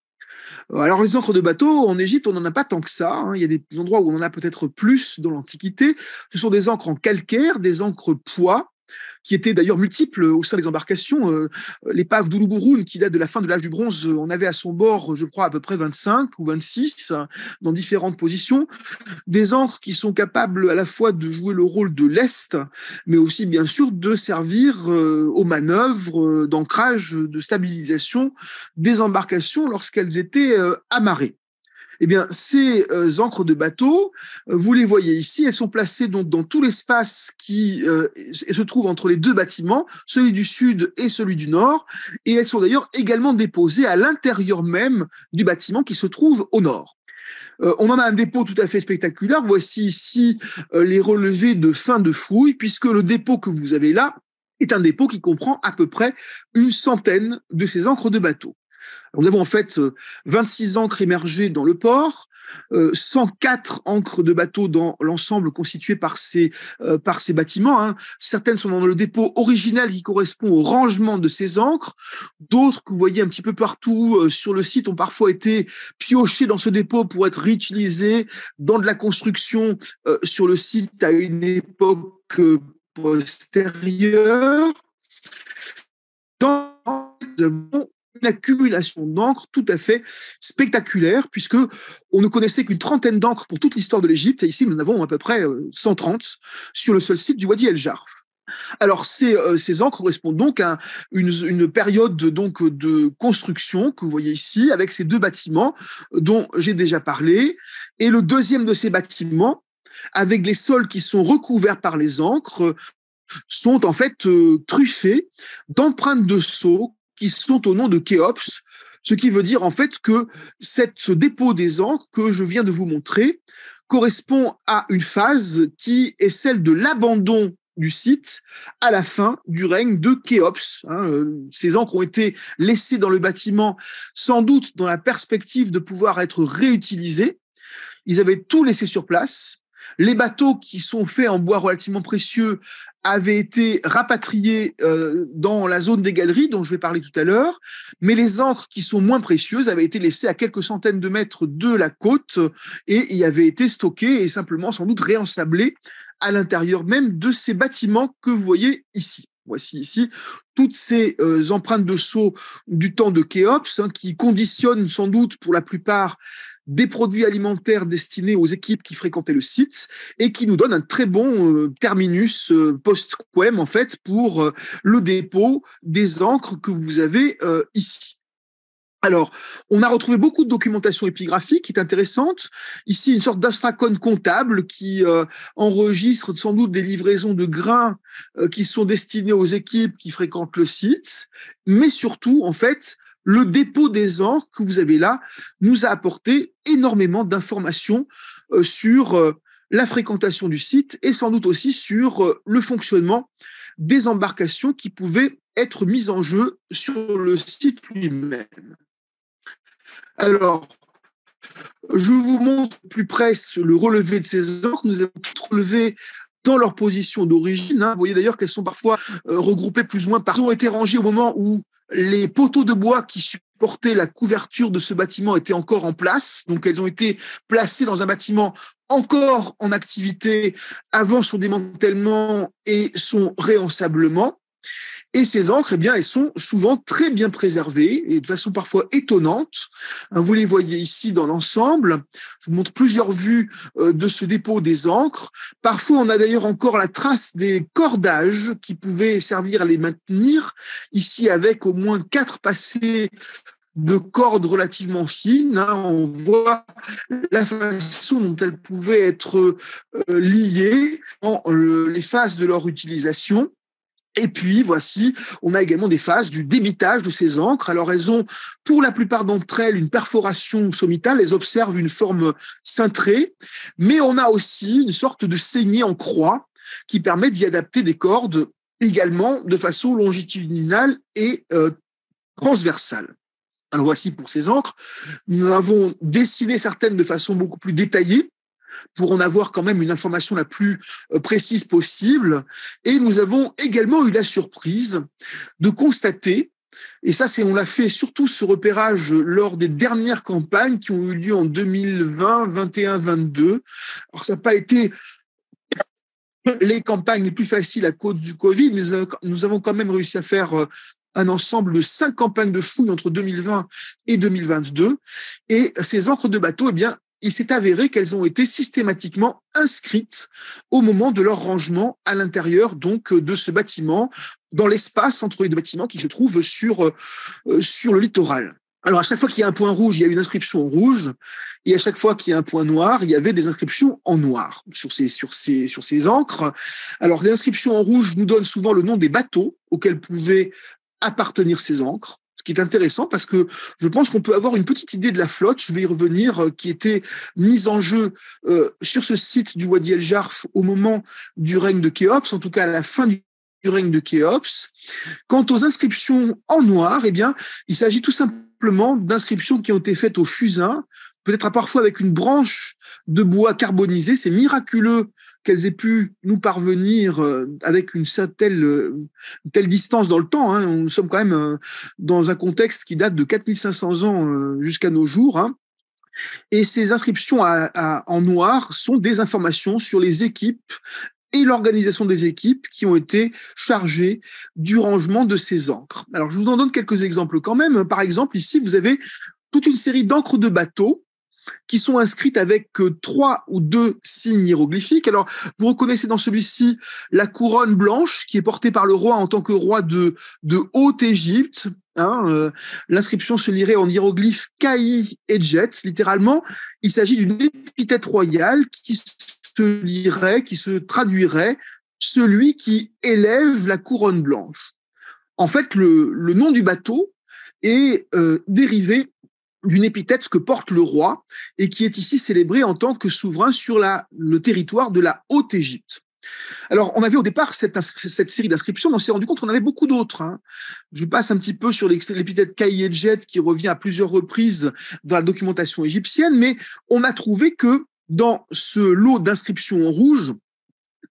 Euh, alors les encres de bateau, en Égypte, on n'en a pas tant que ça. Hein. Il y a des endroits où on en a peut-être plus dans l'Antiquité. Ce sont des encres en calcaire, des encres poids, qui étaient d'ailleurs multiples au sein des embarcations. Euh, l'épave d'Ulugurun, qui date de la fin de l'âge du bronze, on euh, avait à son bord, je crois, à peu près 25 ou 26 hein, dans différentes positions. Des ancres qui sont capables à la fois de jouer le rôle de lest, mais aussi bien sûr de servir euh, aux manœuvres d'ancrage, de stabilisation des embarcations lorsqu'elles étaient amarrées. Eh bien, ces euh, encres de bateau, euh, vous les voyez ici, elles sont placées donc dans tout l'espace qui euh, se trouve entre les deux bâtiments, celui du sud et celui du nord, et elles sont d'ailleurs également déposées à l'intérieur même du bâtiment qui se trouve au nord. on en a un dépôt tout à fait spectaculaire. Voici ici les relevés de fin de fouille, puisque le dépôt que vous avez là est un dépôt qui comprend à peu près une centaine de ces encres de bateau. Nous avons en fait 26 euh, ancres émergées dans le port, 104 euh, ancres de bateaux dans l'ensemble constitué par ces, euh, par ces bâtiments. Hein. Certaines sont dans le dépôt original qui correspond au rangement de ces ancres. D'autres que vous voyez un petit peu partout sur le site ont parfois été piochées dans ce dépôt pour être réutilisées dans de la construction sur le site à une époque postérieure. Dans nous accumulation d'encre tout à fait spectaculaire, puisque on ne connaissait qu'une trentaine d'encre pour toute l'histoire de l'Égypte, et ici nous en avons à peu près 130 euh, sur le seul site du Wadi El Jarf. Alors ces, euh, ces, encres correspondent donc à une, une période de, donc de construction que vous voyez ici avec ces deux bâtiments dont j'ai déjà parlé et le deuxième de ces bâtiments avec les sols qui sont recouverts par les encres sont en fait euh, truffés d'empreintes de sceaux qui sont au nom de Kéops, ce qui veut dire en fait que cette, ce dépôt des encres que je viens de vous montrer correspond à une phase qui est celle de l'abandon du site à la fin du règne de Khéops. Hein, euh, ces encres ont été laissées dans le bâtiment, sans doute dans la perspective de pouvoir être réutilisées. Ils avaient tout laissé sur place. Les bateaux qui sont faits en bois relativement précieux avaient été rapatriés euh, dans la zone des galeries dont je vais parler tout à l'heure, mais les encres qui sont moins précieuses avaient été laissées à quelques centaines de mètres de la côte et y avaient été stockées et simplement sans doute réensablées à l'intérieur même de ces bâtiments que vous voyez ici. Voici ici toutes ces euh, empreintes de sceaux du temps de Khéops hein, qui conditionnent sans doute pour la plupart des produits alimentaires destinés aux équipes qui fréquentaient le site et qui nous donne un très bon euh, terminus euh, post-quem, en fait, pour euh, le dépôt des encres que vous avez ici. Alors, on a retrouvé beaucoup de documentation épigraphique qui est intéressante. Ici, une sorte d'astracone comptable qui enregistre sans doute des livraisons de grains qui sont destinées aux équipes qui fréquentent le site, mais surtout, en fait, le dépôt des orques que vous avez là nous a apporté énormément d'informations euh, sur euh, la fréquentation du site et sans doute aussi sur euh, le fonctionnement des embarcations qui pouvaient être mises en jeu sur le site lui-même. Alors, je vous montre plus près le relevé de ces orques. Nous avons tout relevé dans leur position d'origine. Hein. Vous voyez d'ailleurs qu'elles sont parfois euh, regroupées plus ou moins par... Elles ont été rangées au moment où les poteaux de bois qui supportaient la couverture de ce bâtiment étaient encore en place. Donc elles ont été placées dans un bâtiment encore en activité avant son démantèlement et son réensablement. Et ces encres, eh bien, elles sont souvent très bien préservées et de façon parfois étonnante. Hein, vous les voyez ici dans l'ensemble. Je vous montre plusieurs vues euh, de ce dépôt des encres. Parfois, on a d'ailleurs encore la trace des cordages qui pouvaient servir à les maintenir. Ici, avec au moins quatre passés de cordes relativement fines. Hein, on voit la façon dont elles pouvaient être euh, liées dans euh, les phases de leur utilisation. Et puis, voici, on a également des phases du débitage de ces encres. Alors, elles ont, pour la plupart d'entre elles, une perforation sommitale. Elles observent une forme cintrée. Mais on a aussi une sorte de saignée en croix qui permet d'y adapter des cordes également de façon longitudinale et euh, transversale. Alors voici pour ces encres. Nous avons dessiné certaines de façon beaucoup plus détaillée pour en avoir quand même une information la plus euh, précise possible. Et nous avons également eu la surprise de constater et ça, c'est on l'a fait surtout ce repérage lors des dernières campagnes qui ont eu lieu en 2020, 21, 22. Alors ça n'a pas été les campagnes les plus faciles à cause du Covid, mais nous avons quand même réussi à faire euh, un ensemble de cinq campagnes de fouilles entre 2020 et 2022. Et ces encres de bateau, eh bien, il s'est avéré qu'elles ont été systématiquement inscrites au moment de leur rangement à l'intérieur donc euh, de ce bâtiment, dans l'espace entre les deux bâtiments qui se trouvent sur, euh, euh, sur le littoral. Alors à chaque fois qu'il y a un point rouge, il y a une inscription en rouge, et à chaque fois qu'il y a un point noir, il y avait des inscriptions en noir sur ces sur ces sur ces encres. Alors les inscriptions en rouge nous donnent souvent le nom des bateaux auxquels pouvaient appartenir ces encres qui est intéressant parce que je pense qu'on peut avoir une petite idée de la flotte, je vais y revenir, euh, qui était mise en jeu euh, sur ce site du Wadi El Jarf au moment du règne de Khéops, en tout cas à la fin du règne de Khéops. Quant aux inscriptions en noir, et eh bien, il s'agit tout simplement d'inscriptions qui ont été faites au fusain peut-être parfois avec une branche de bois carbonisé. C'est miraculeux qu'elles aient pu nous parvenir euh, avec une telle, euh, telle distance dans le temps. Hein. Nous sommes quand même euh, dans un contexte qui date de 4500 ans jusqu'à nos jours. Hein. Et ces inscriptions en noir sont des informations sur les équipes et l'organisation des équipes qui ont été chargées du rangement de ces encres. Alors, je vous en donne quelques exemples quand même. Par exemple, ici, vous avez toute une série d'encres de bateaux qui sont inscrites avec euh, trois ou deux signes hiéroglyphiques. Alors, vous reconnaissez dans celui-ci la couronne blanche qui est portée par le roi en tant que roi de, de Haute-Égypte. Hein, euh. L'inscription se lirait en hiéroglyphe Kai et Jet. Littéralement, il s'agit d'une épithète royale qui se lirait, qui se traduirait celui qui élève la couronne blanche. En fait, le, nom du bateau est euh, dérivé d'une épithète que porte le roi et qui est ici célébrée en tant que souverain sur la, le territoire de la Haute-Égypte. Alors, on avait au départ cette, série d'inscriptions, mais on s'est rendu compte qu'on avait beaucoup d'autres. Hein. Je passe un petit peu sur l'épithète Kaïedjet qui revient à plusieurs reprises dans la documentation égyptienne, mais on a trouvé que dans ce lot d'inscriptions en rouge,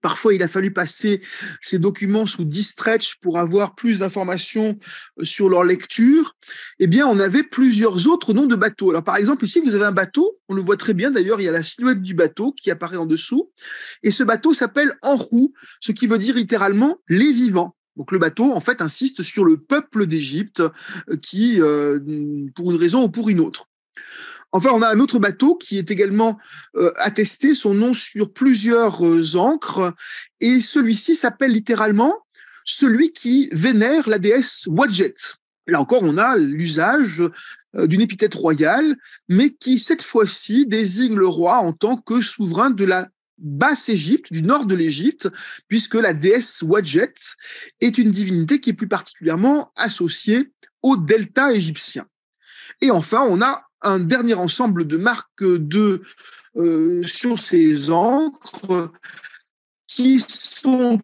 Parfois, il a fallu passer ces documents sous 10 stretch pour avoir plus d'informations euh, sur leur lecture. Eh bien, on avait plusieurs autres noms de bateaux. Alors, par exemple, ici, vous avez un bateau. On le voit très bien. D'ailleurs, il y a la silhouette du bateau qui apparaît en dessous. Et ce bateau s'appelle Enrou, ce qui veut dire littéralement les vivants. Donc le bateau, en fait, insiste sur le peuple d'Égypte euh, qui, euh, pour une raison ou pour une autre. Enfin, on a un autre bateau qui est également euh, attesté son nom sur plusieurs ancres euh, et celui-ci s'appelle littéralement celui qui vénère la déesse Wadjet. Là encore, on a l'usage euh, d'une épithète royale, mais qui cette fois-ci désigne le roi en tant que souverain de la basse Égypte, du nord de l'Égypte, puisque la déesse Wadjet est une divinité qui est plus particulièrement associée au delta égyptien. Et enfin, on a un dernier ensemble de marques de, euh, sur ces encres qui sont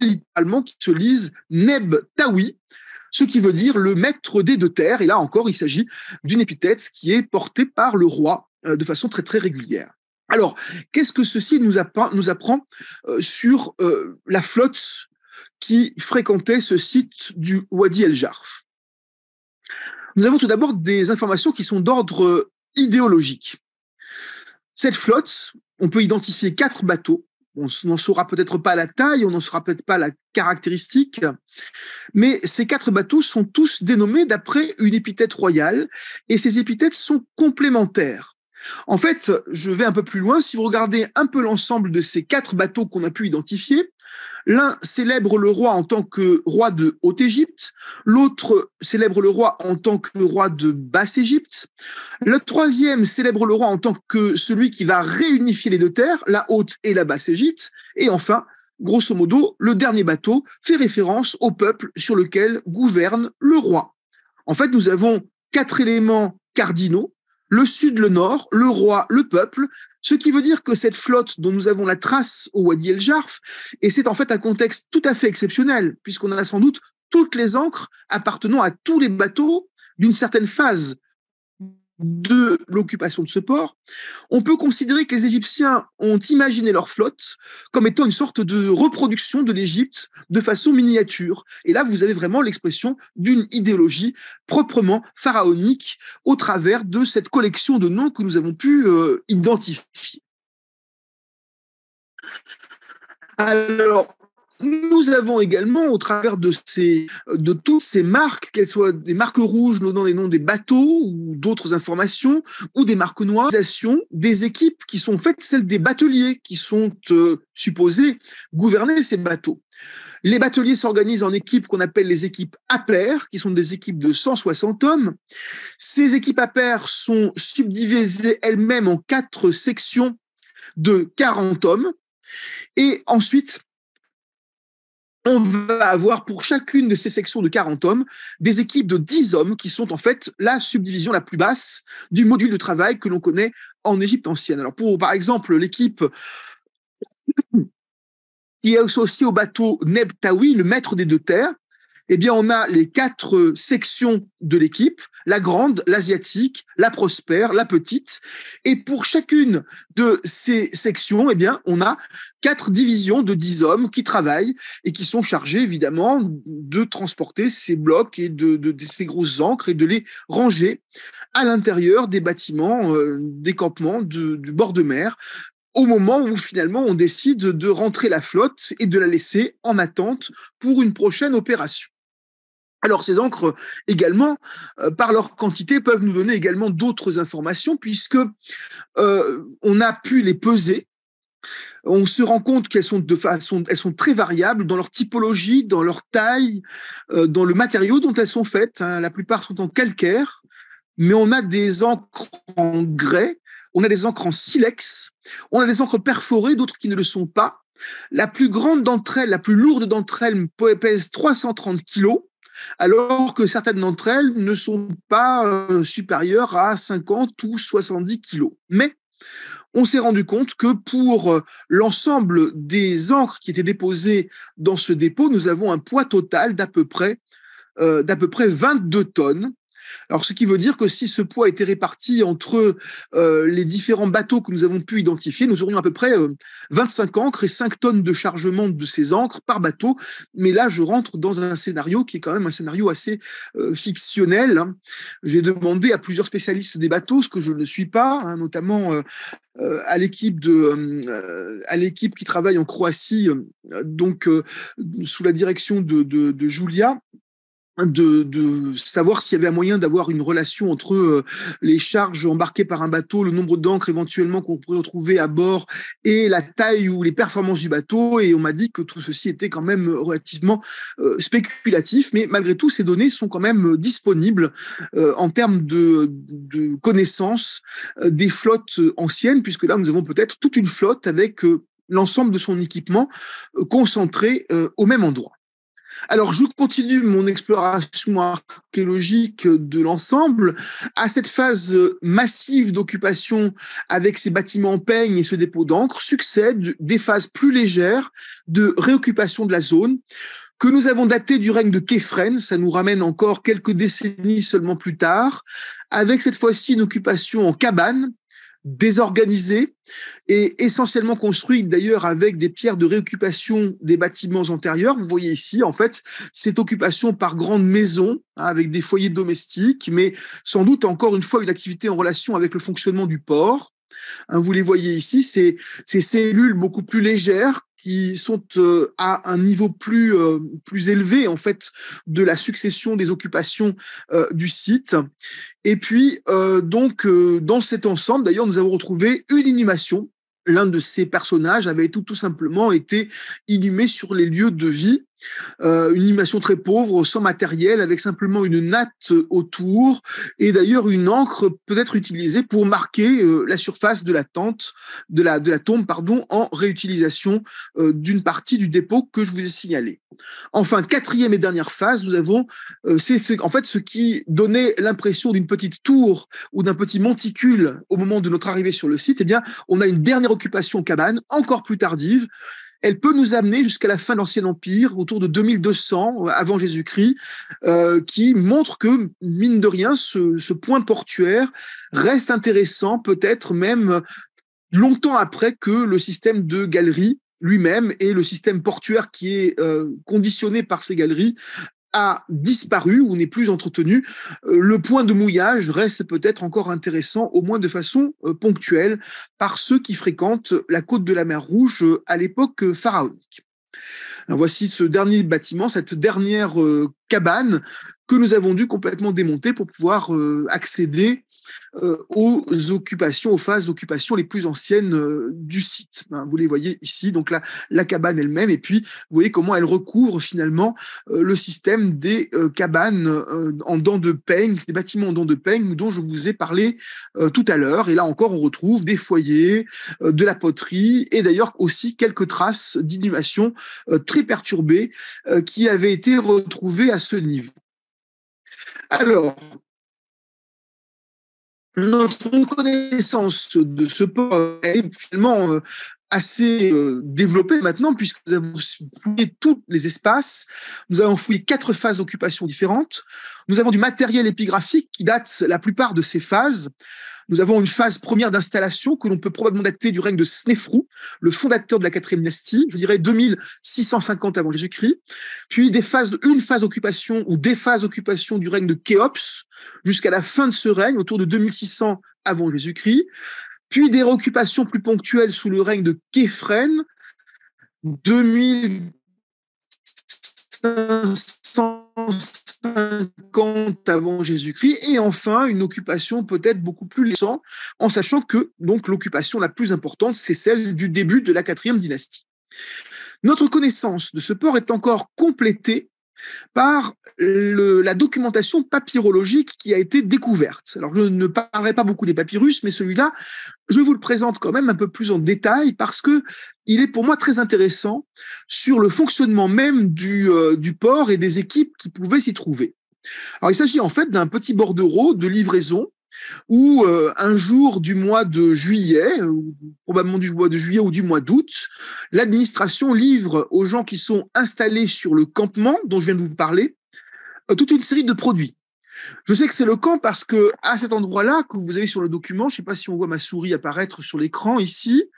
littéralement qui se lisent Neb Tawi, ce qui veut dire le maître des deux terres. Et là encore, il s'agit d'une épithète qui est portée par le roi euh, de façon très très régulière. Alors, qu'est-ce que ceci nous, apprend, euh, sur la flotte qui fréquentait ce site du Wadi El Jarf nous avons tout d'abord des informations qui sont d'ordre euh, idéologique. Cette flotte, on peut identifier quatre bateaux. On n'en saura peut-être pas la taille, on n'en saura peut-être pas la caractéristique, mais ces quatre bateaux sont tous dénommés d'après une épithète royale, et ces épithètes sont complémentaires. En fait, je vais un peu plus loin. Si vous regardez un peu l'ensemble de ces quatre bateaux qu'on a pu identifier, l'un célèbre le roi en tant que roi de Haute-Égypte, l'autre célèbre le roi en tant que roi de Basse-Égypte, le troisième célèbre le roi en tant que celui qui va réunifier les deux terres, la Haute et la Basse-Égypte, et enfin, grosso modo, le dernier bateau fait référence au peuple sur lequel gouverne le roi. En fait, nous avons quatre éléments cardinaux le sud, le nord, le roi, le peuple, ce qui veut dire que cette flotte dont nous avons la trace au Wadi El Jarf, et c'est en fait un contexte tout à fait exceptionnel, puisqu'on a sans doute toutes les ancres appartenant à tous les bateaux d'une certaine phase de l'occupation de ce port, on peut considérer que les Égyptiens ont imaginé leur flotte comme étant une sorte de reproduction de l'Égypte de façon miniature. Et là, vous avez vraiment l'expression d'une idéologie proprement pharaonique au travers de cette collection de noms que nous avons pu euh, identifier. Alors, nous avons également, au travers de, ces, de toutes ces marques, qu'elles soient des marques rouges donnant les noms des bateaux ou d'autres informations, ou des marques noires, des équipes qui sont en faites, celles des bateliers, qui sont euh, supposés gouverner ces bateaux. Les bateliers s'organisent en équipes qu'on appelle les équipes à pair, e qui sont des équipes de 160 hommes. Ces équipes à pair e sont subdivisées elles-mêmes en quatre sections de 40 hommes. Et ensuite, on va avoir pour chacune de ces sections de 40 hommes des équipes de 10 hommes qui sont en fait la subdivision la plus basse du module de travail que l'on connaît en Égypte ancienne. Alors pour par exemple l'équipe qui est aussi au bateau Nebtawi, le maître des deux terres, eh bien, on a les quatre sections de l'équipe, la grande, l'asiatique, la prospère, la petite. Et pour chacune de ces sections, eh bien, on a quatre divisions de dix hommes qui travaillent et qui sont chargés, évidemment, de transporter ces blocs et de, ces grosses encres et de les ranger à l'intérieur des bâtiments, euh, des campements du bord de mer au moment où finalement on décide de rentrer la flotte et de la laisser en attente pour une prochaine opération. Alors ces encres également, euh, par leur quantité, peuvent nous donner également d'autres informations puisque euh, on a pu les peser. On se rend compte qu'elles sont de façon, elles sont très variables dans leur typologie, dans leur taille, euh, dans le matériau dont elles sont faites. Hein. La plupart sont en calcaire, mais on a des encres en grès, on a des encres en silex, on a des encres perforées, d'autres qui ne le sont pas. La plus grande d'entre elles, la plus lourde d'entre elles, pèse 330 kilos alors que certaines d'entre elles ne sont pas euh, supérieures à 50 ou 70 kilos. Mais on s'est rendu compte que pour euh, l'ensemble des encres qui étaient déposées dans ce dépôt, nous avons un poids total d'à peu près euh, d'à peu près 22 tonnes, alors, ce qui veut dire que si ce poids était réparti entre euh, les différents bateaux que nous avons pu identifier, nous aurions à peu près 25 euh, ancres et 5 tonnes de chargement de ces ancres par bateau. Mais là, je rentre dans un scénario qui est quand même un scénario assez euh, fictionnel. Hein. J'ai demandé à plusieurs spécialistes des bateaux, ce que je ne suis pas, hein, notamment à l'équipe qui travaille en Croatie, donc sous la direction de Julia de, savoir s'il y avait un moyen d'avoir une relation entre euh, les charges embarquées par un bateau, le nombre d'encres éventuellement qu'on pourrait retrouver à bord et la taille ou les performances du bateau. Et on m'a dit que tout ceci était quand même relativement euh, spéculatif, mais malgré tout, ces données sont quand même disponibles euh, en termes de, de connaissances des flottes anciennes, puisque là, nous avons peut-être toute une flotte avec l'ensemble de son équipement concentré au même endroit. Alors, je continue mon exploration archéologique de l'ensemble. À cette phase massive d'occupation avec ces bâtiments en peigne et ce dépôt d'encre succèdent des phases plus légères de réoccupation de la zone que nous avons daté du règne de Képhren, ça nous ramène encore quelques décennies seulement plus tard, avec cette fois-ci une occupation en cabane désorganisé et essentiellement construit d'ailleurs avec des pierres de réoccupation des bâtiments antérieurs. Vous voyez ici, en fait, cette occupation par grandes maisons hein, avec des foyers domestiques, mais sans doute encore une fois une activité en relation avec le fonctionnement du port. Hein, vous les voyez ici, c'est ces cellules beaucoup plus légères qui sont euh, à un niveau plus, euh, plus élevé en fait de la succession des occupations euh, du site. Et puis donc dans cet ensemble, d'ailleurs, nous avons retrouvé une inhumation. L'un de ces personnages avait tout simplement été inhumé sur les lieux de vie euh, une animation très pauvre, sans matériel, avec simplement une natte autour et d'ailleurs une encre peut-être utilisée pour marquer euh, la surface de la tente, de la, de la tombe, pardon, en réutilisation euh, d'une partie du dépôt que je vous ai signalé. Enfin, quatrième et dernière phase, nous avons, c'est ce, en fait ce qui donnait l'impression d'une petite tour ou d'un petit monticule au moment de notre arrivée sur le site. Eh bien, on a une dernière occupation cabane, encore plus tardive, elle peut nous amener jusqu'à la fin de l'Ancien Empire, autour de 2200 euh, avant Jésus-Christ, euh, qui montre que, mine de rien, ce, point portuaire reste intéressant, peut-être même longtemps après que le système de galeries lui-même et le système portuaire qui est euh, conditionné par ces galeries a disparu ou n'est plus entretenu, euh, le point de mouillage reste peut-être encore intéressant, au moins de façon euh, ponctuelle, par ceux qui fréquentent la côte de la mer Rouge euh, à l'époque pharaonique. voici ce dernier bâtiment, cette dernière cabane que nous avons dû complètement démonter pour pouvoir accéder euh, aux occupations, aux phases d'occupation les plus anciennes euh, du site. Hein. vous les voyez ici, donc la, la cabane elle-même, et puis vous voyez comment elle recouvre finalement euh, le système des cabanes en dents de peigne, des bâtiments en dents de peigne dont je vous ai parlé tout à l'heure. Et là encore, on retrouve des foyers, de la poterie, et d'ailleurs aussi quelques traces d'inhumation très perturbées qui avaient été retrouvées à ce niveau. Alors, notre connaissance de ce port est finalement euh, assez euh, développé maintenant, puisque nous avons fouillé tous les espaces, nous avons fouillé quatre phases d'occupation différentes, nous avons du matériel épigraphique qui date la plupart de ces phases, nous avons une phase première d'installation que l'on peut probablement dater du règne de Snefrou, le fondateur de la quatrième dynastie, je dirais 2650 avant Jésus-Christ, puis des phases, une phase d'occupation ou des phases d'occupation du règne de Khéops jusqu'à la fin de ce règne, autour de 2600 avant Jésus-Christ, puis des réoccupations plus ponctuelles sous le règne de Képhren, 2550 avant Jésus-Christ, et enfin une occupation peut-être beaucoup plus récente, en sachant que donc l'occupation la plus importante, c'est celle du début de la quatrième dynastie. Notre connaissance de ce port est encore complétée par la documentation papyrologique qui a été découverte. Alors je ne parlerai pas beaucoup des papyrus, mais celui-là, je vous le présente quand même un peu plus en détail parce que il est pour moi très intéressant sur le fonctionnement même du, euh, du port et des équipes qui pouvaient s'y trouver. Alors il s'agit en fait d'un petit bordereau de livraison où euh, un jour du mois de juillet, euh, probablement du mois de juillet ou du mois d'août, l'administration livre aux gens qui sont installés sur le campement dont je viens de vous parler euh, toute une série de produits. Je sais que c'est le camp parce que à cet endroit-là que vous avez sur le document, je ne sais pas si on voit ma souris apparaître sur l'écran ici,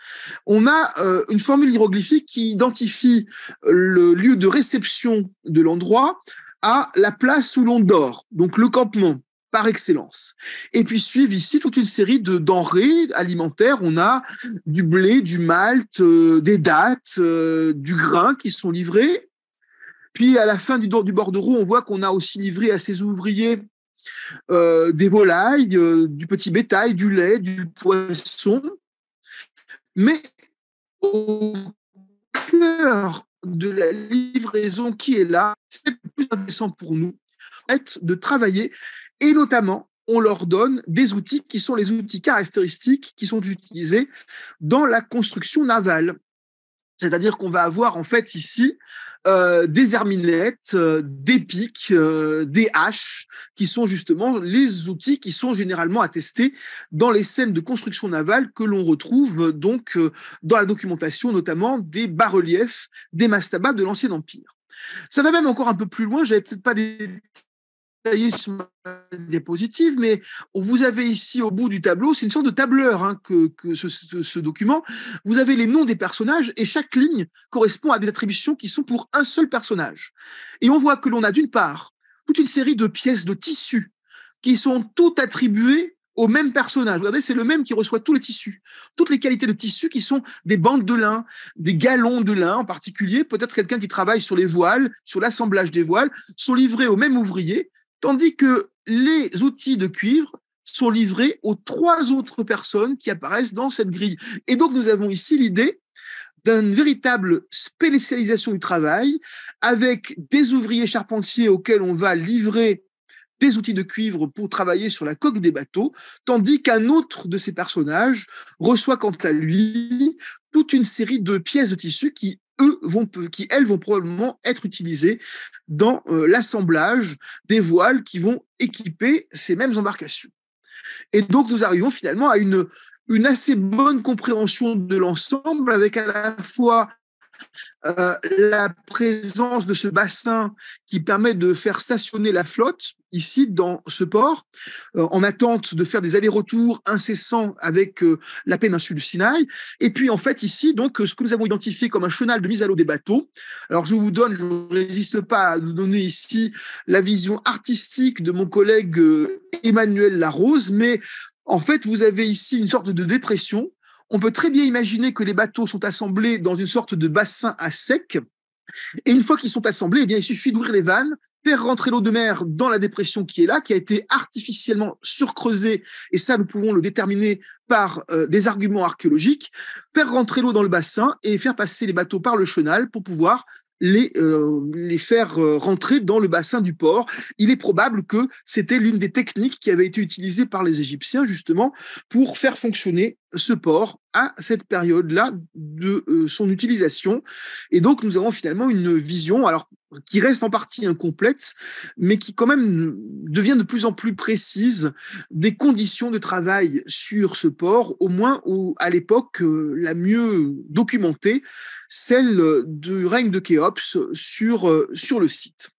on a une formule hiéroglyphique qui identifie le lieu de réception de l'endroit à la place où l'on dort, donc le campement par excellence. Et puis suivent ici toute une série de denrées alimentaires. On a du blé, du malt, euh, des dattes, euh, du grain qui sont livrés. Puis à la fin du, du bordereau, on voit qu'on a aussi livré à ces ouvriers euh, des volailles, du petit bétail, du lait, du poisson. Mais au cœur de la livraison qui est là, c'est plus intéressant pour nous, de travailler et notamment, on leur donne des outils qui sont les outils caractéristiques qui sont utilisés dans la construction navale. C'est-à-dire qu'on va avoir en fait ici euh, des herminettes, euh, des pics, euh, des haches, qui sont justement les outils qui sont généralement attestés dans les scènes de construction navale que l'on retrouve donc dans la documentation, notamment des bas-reliefs, des mastabas de l'Ancien Empire. Ça va même encore un peu plus loin, j'avais peut-être pas des des positives, mais vous avez ici au bout du tableau, c'est une sorte de tableur hein, que, que ce, document, vous avez les noms des personnages et chaque ligne correspond à des attributions qui sont pour un seul personnage. Et on voit que l'on a d'une part toute une série de pièces de tissu qui sont toutes attribuées au même personnage. Regardez, c'est le même qui reçoit tous les tissus, toutes les qualités de tissu qui sont des bandes de lin, des galons de lin en particulier, peut-être quelqu'un qui travaille sur les voiles, sur l'assemblage des voiles, sont livrés au même ouvrier Tandis que les outils de cuivre sont livrés aux trois autres personnes qui apparaissent dans cette grille. Et donc, nous avons ici l'idée d'une véritable spécialisation du travail avec des ouvriers charpentiers auxquels on va livrer des outils de cuivre pour travailler sur la coque des bateaux, tandis qu'un autre de ces personnages reçoit quant à lui toute une série de pièces de tissu qui vont, qui elles vont probablement être utilisées dans euh, l'assemblage des voiles qui vont équiper ces mêmes embarcations. Et donc nous arrivons finalement à une, une assez bonne compréhension de l'ensemble avec à la fois euh, la présence de ce bassin qui permet de faire stationner la flotte ici dans ce port, euh, en attente de faire des allers-retours incessants avec euh, la péninsule du Sinaï. Et puis en fait ici, donc ce que nous avons identifié comme un chenal de mise à l'eau des bateaux. Alors je vous donne, je ne résiste pas à vous donner ici la vision artistique de mon collègue Emmanuel Larose, mais en fait, vous avez ici une sorte de dépression on peut très bien imaginer que les bateaux sont assemblés dans une sorte de bassin à sec. Et une fois qu'ils sont assemblés, eh bien, il suffit d'ouvrir les vannes, faire rentrer l'eau de mer dans la dépression qui est là, qui a été artificiellement surcreusée, et ça nous pouvons le déterminer par euh, des arguments archéologiques, faire rentrer l'eau dans le bassin et faire passer les bateaux par le chenal pour pouvoir les, euh, les faire euh, rentrer dans le bassin du port. Il est probable que c'était l'une des techniques qui avait été utilisée par les Égyptiens justement pour faire fonctionner ce port à cette période-là de euh, son utilisation. Et donc, nous avons finalement une vision, alors qui reste en partie incomplète, mais qui quand même devient de plus en plus précise des conditions de travail sur ce port, au moins à l'époque euh, la mieux documentée, celle du règne de Khéops sur, euh, sur le site.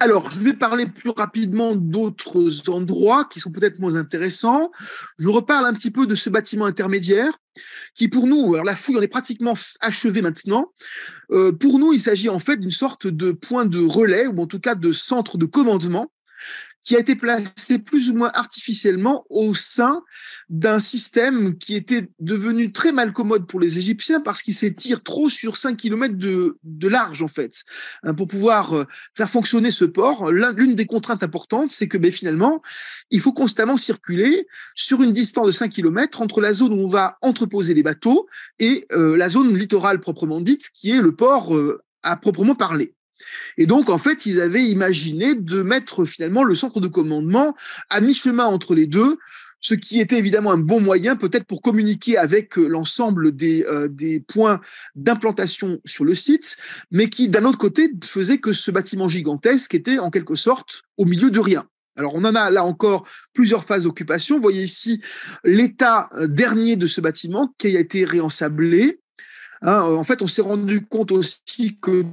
Alors, je vais parler plus rapidement d'autres endroits qui sont peut-être moins intéressants. Je reparle un petit peu de ce bâtiment intermédiaire qui pour nous, alors la fouille, on est pratiquement achevée maintenant. Euh, pour nous, il s'agit en fait d'une sorte de point de relais, ou en tout cas de centre de commandement, qui a été placé plus ou moins artificiellement au sein d'un système qui était devenu très mal commode pour les Égyptiens parce qu'il s'étire trop sur 5 km de, large, en fait. Hein, pour pouvoir euh, faire fonctionner ce port, l'une des contraintes importantes, c'est que ben, finalement, il faut constamment circuler sur une distance de 5 km entre la zone où on va entreposer les bateaux et euh, la zone littorale proprement dite, qui est le port euh, à proprement parler. Et donc, en fait, ils avaient imaginé de mettre finalement le centre de commandement à mi-chemin entre les deux, ce qui était évidemment un bon moyen peut-être pour communiquer avec euh, l'ensemble des, euh, des points d'implantation sur le site, mais qui d'un autre côté faisait que ce bâtiment gigantesque était en quelque sorte au milieu de rien. Alors on en a là encore plusieurs phases d'occupation. Vous voyez ici l'état euh, dernier de ce bâtiment qui a été réensablé. Hein, en fait, on s'est rendu compte aussi que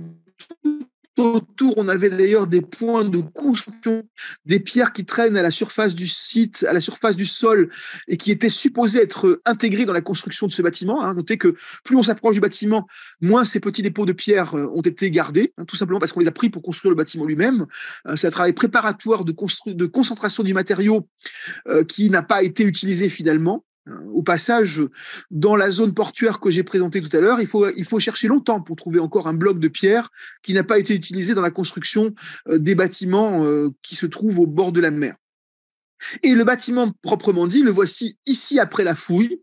autour, on avait d'ailleurs des points de construction, des pierres qui traînent à la surface du site, à la surface du sol, et qui étaient supposées être intégrées dans la construction de ce bâtiment. Hein. Notez que plus on s'approche du bâtiment, moins ces petits dépôts de pierres euh, ont été gardés, hein, tout simplement parce qu'on les a pris pour construire le bâtiment lui-même. Euh, c'est un travail préparatoire de, concentration du matériau euh, qui n'a pas été utilisé finalement. Au passage, dans la zone portuaire que j'ai présentée tout à l'heure, il faut, il faut chercher longtemps pour trouver encore un bloc de pierre qui n'a pas été utilisé dans la construction euh, des bâtiments euh, qui se trouvent au bord de la mer. Et le bâtiment proprement dit, le voici ici après la fouille.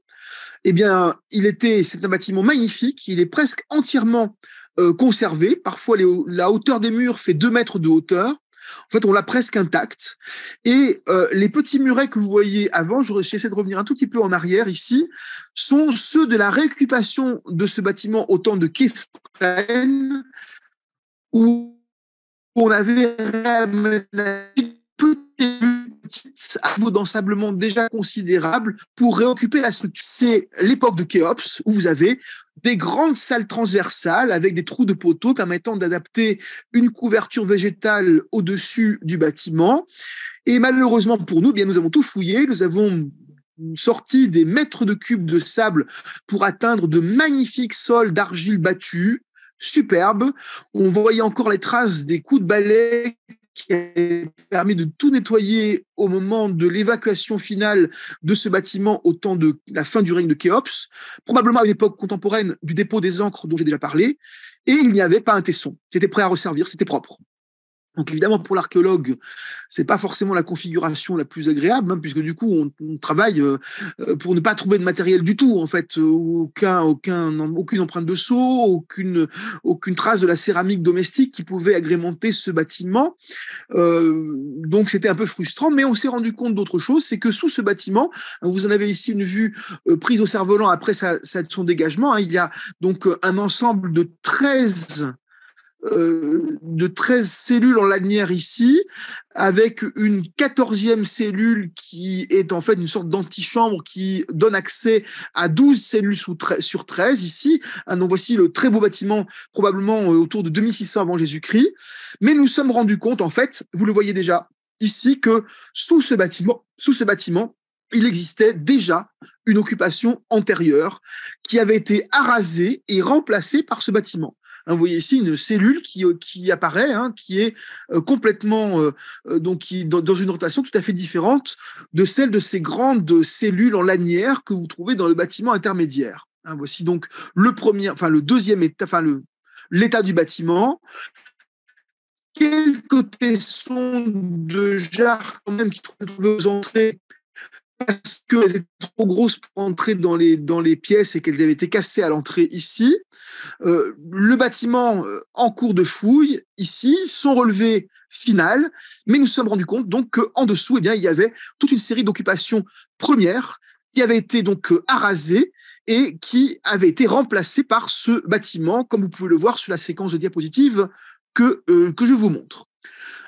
Eh bien, il était, c'est un bâtiment magnifique. Il est presque entièrement euh, conservé. Parfois, la hauteur des murs fait deux mètres de hauteur. En fait, on l'a presque intacte. Et euh, les petits murets que vous voyez avant, je j'essaie de revenir un tout petit peu en arrière ici, sont ceux de la réoccupation de ce bâtiment au temps de Kefren, où on avait réaménagé niveau d'ensablement déjà considérable pour réoccuper la structure. C'est l'époque de Khéops, où vous avez des grandes salles transversales avec des trous de poteaux permettant d'adapter une couverture végétale au-dessus du bâtiment. Et malheureusement pour nous, eh bien nous avons tout fouillé, nous avons sorti des mètres de cubes de sable pour atteindre de magnifiques sols d'argile battue, superbes. On voyait encore les traces des coups de balai qui permis de tout nettoyer au moment de l'évacuation finale de ce bâtiment au temps de la fin du règne de Khéops, probablement à une époque contemporaine du dépôt des encres dont j'ai déjà parlé, et il n'y avait pas un tesson. qui était prêt à resservir, c'était propre. Donc évidemment, pour l'archéologue, c'est pas forcément la configuration la plus agréable, hein, puisque du coup, on, travaille euh, euh, pour ne pas trouver de matériel du tout, en fait, euh, aucun, aucune empreinte de sceau, aucune, aucune trace de la céramique domestique qui pouvait agrémenter ce bâtiment. donc c'était un peu frustrant, mais on s'est rendu compte d'autre chose, c'est que sous ce bâtiment, vous en avez ici une vue prise au cerf-volant après son dégagement. Hein. il y a donc un ensemble de 13 de 13 cellules en lanière ici, avec une quatorzième cellule qui est en fait une sorte d'antichambre qui donne accès à 12 cellules sur 13 ici. Hein, donc voici le très beau bâtiment, probablement euh, autour de 2600 avant Jésus-Christ. Mais nous sommes rendus compte, en fait, vous le voyez déjà ici, que sous ce bâtiment, sous ce bâtiment, il existait déjà une occupation antérieure qui avait été arasée et remplacée par ce bâtiment. Hein, vous voyez ici une cellule qui, euh, qui apparaît, hein, qui est euh, complètement euh, donc qui, dans, une rotation tout à fait différente de celle de ces grandes cellules en lanière que vous trouvez dans le bâtiment intermédiaire. Hein, voici donc le premier, enfin le deuxième état, enfin le l'état du bâtiment quelques tessons de jarre quand même qui trouvent aux entrées parce qu'elles étaient trop grosses pour entrer dans les, dans les pièces et qu'elles avaient été cassées à l'entrée ici. Euh, le bâtiment euh, en cours de fouille ici, son relevé final, mais nous sommes rendus compte donc qu'en dessous, eh bien, il y avait toute une série d'occupations premières qui avaient été donc euh, arasées et qui avaient été remplacées par ce bâtiment, comme vous pouvez le voir sur la séquence de diapositives que, que je vous montre.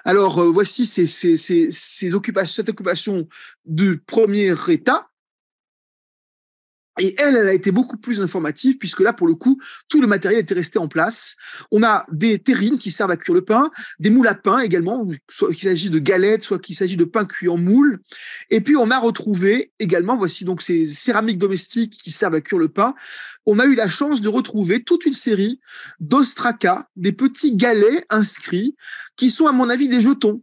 Alors, euh, voici ces, occupations, cette occupation du premier État et elle, elle a été beaucoup plus informative puisque là, pour le coup, tout le matériel était resté en place. On a des terrines qui servent à cuire le pain, des moules à pain également, soit qu'il s'agit de galettes, soit qu'il s'agit de pain cuit en moule. Et puis, on a retrouvé également, voici donc ces céramiques domestiques qui servent à cuire le pain. On a eu la chance de retrouver toute une série d'ostracas, des petits galets inscrits qui sont, à mon avis, des jetons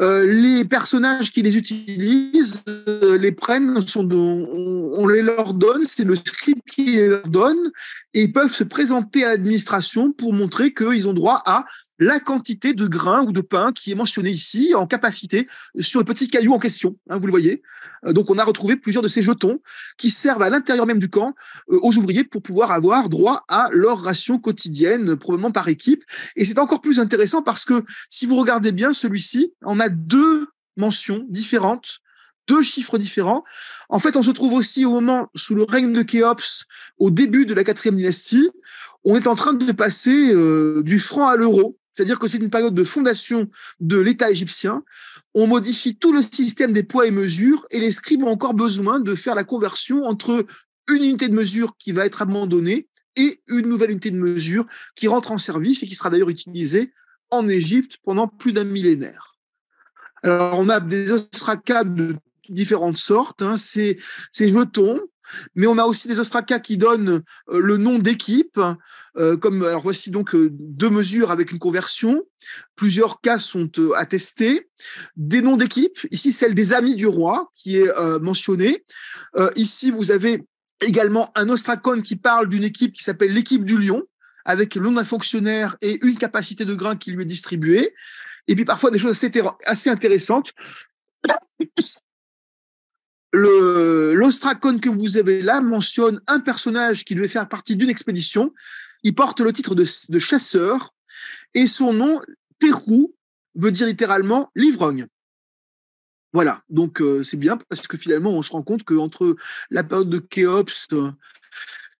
euh, les personnages qui les utilisent euh, les prennent, on, les leur donne, c'est le script qui les leur donne, et ils peuvent se présenter à l'administration pour montrer qu'ils ont droit à la quantité de grains ou de pain qui est mentionnée ici en capacité sur le petit caillou en question. Hein, vous le voyez. Euh, donc, on a retrouvé plusieurs de ces jetons qui servent à l'intérieur même du camp euh, aux ouvriers pour pouvoir avoir droit à leur ration quotidienne, probablement par équipe. Et c'est encore plus intéressant parce que si vous regardez bien celui-ci, on a deux mentions différentes deux chiffres différents. En fait, on se trouve aussi au moment sous le règne de Khéops, au début de la quatrième dynastie. On est en train de passer euh, du franc à l'euro. C'est-à-dire que c'est une période de fondation de l'État égyptien. On modifie tout le système des poids et mesures et les scribes ont encore besoin de faire la conversion entre une unité de mesure qui va être abandonnée et une nouvelle unité de mesure qui rentre en service et qui sera d'ailleurs utilisée en Égypte pendant plus d'un millénaire. Alors on a des ostracas de différentes sortes. Hein. c'est ces jetons mais on a aussi des ostracas qui donnent euh, le nom d'équipe. Euh, comme alors voici donc euh, deux mesures avec une conversion. Plusieurs cas sont attestés. Des noms d'équipe. Ici, celle des amis du roi qui est mentionnée. ici, vous avez également un ostracon qui parle d'une équipe qui s'appelle l'équipe du lion, avec le nom d'un fonctionnaire et une capacité de grain qui lui est distribuée. Et puis parfois des choses assez intéressantes l'ostracone que vous avez là mentionne un personnage qui devait faire partie d'une expédition. Il porte le titre de, chasseur et son nom, Terrou, veut dire littéralement l'ivrogne. Voilà, donc euh, c'est bien parce que finalement on se rend compte qu'entre la période de Khéops,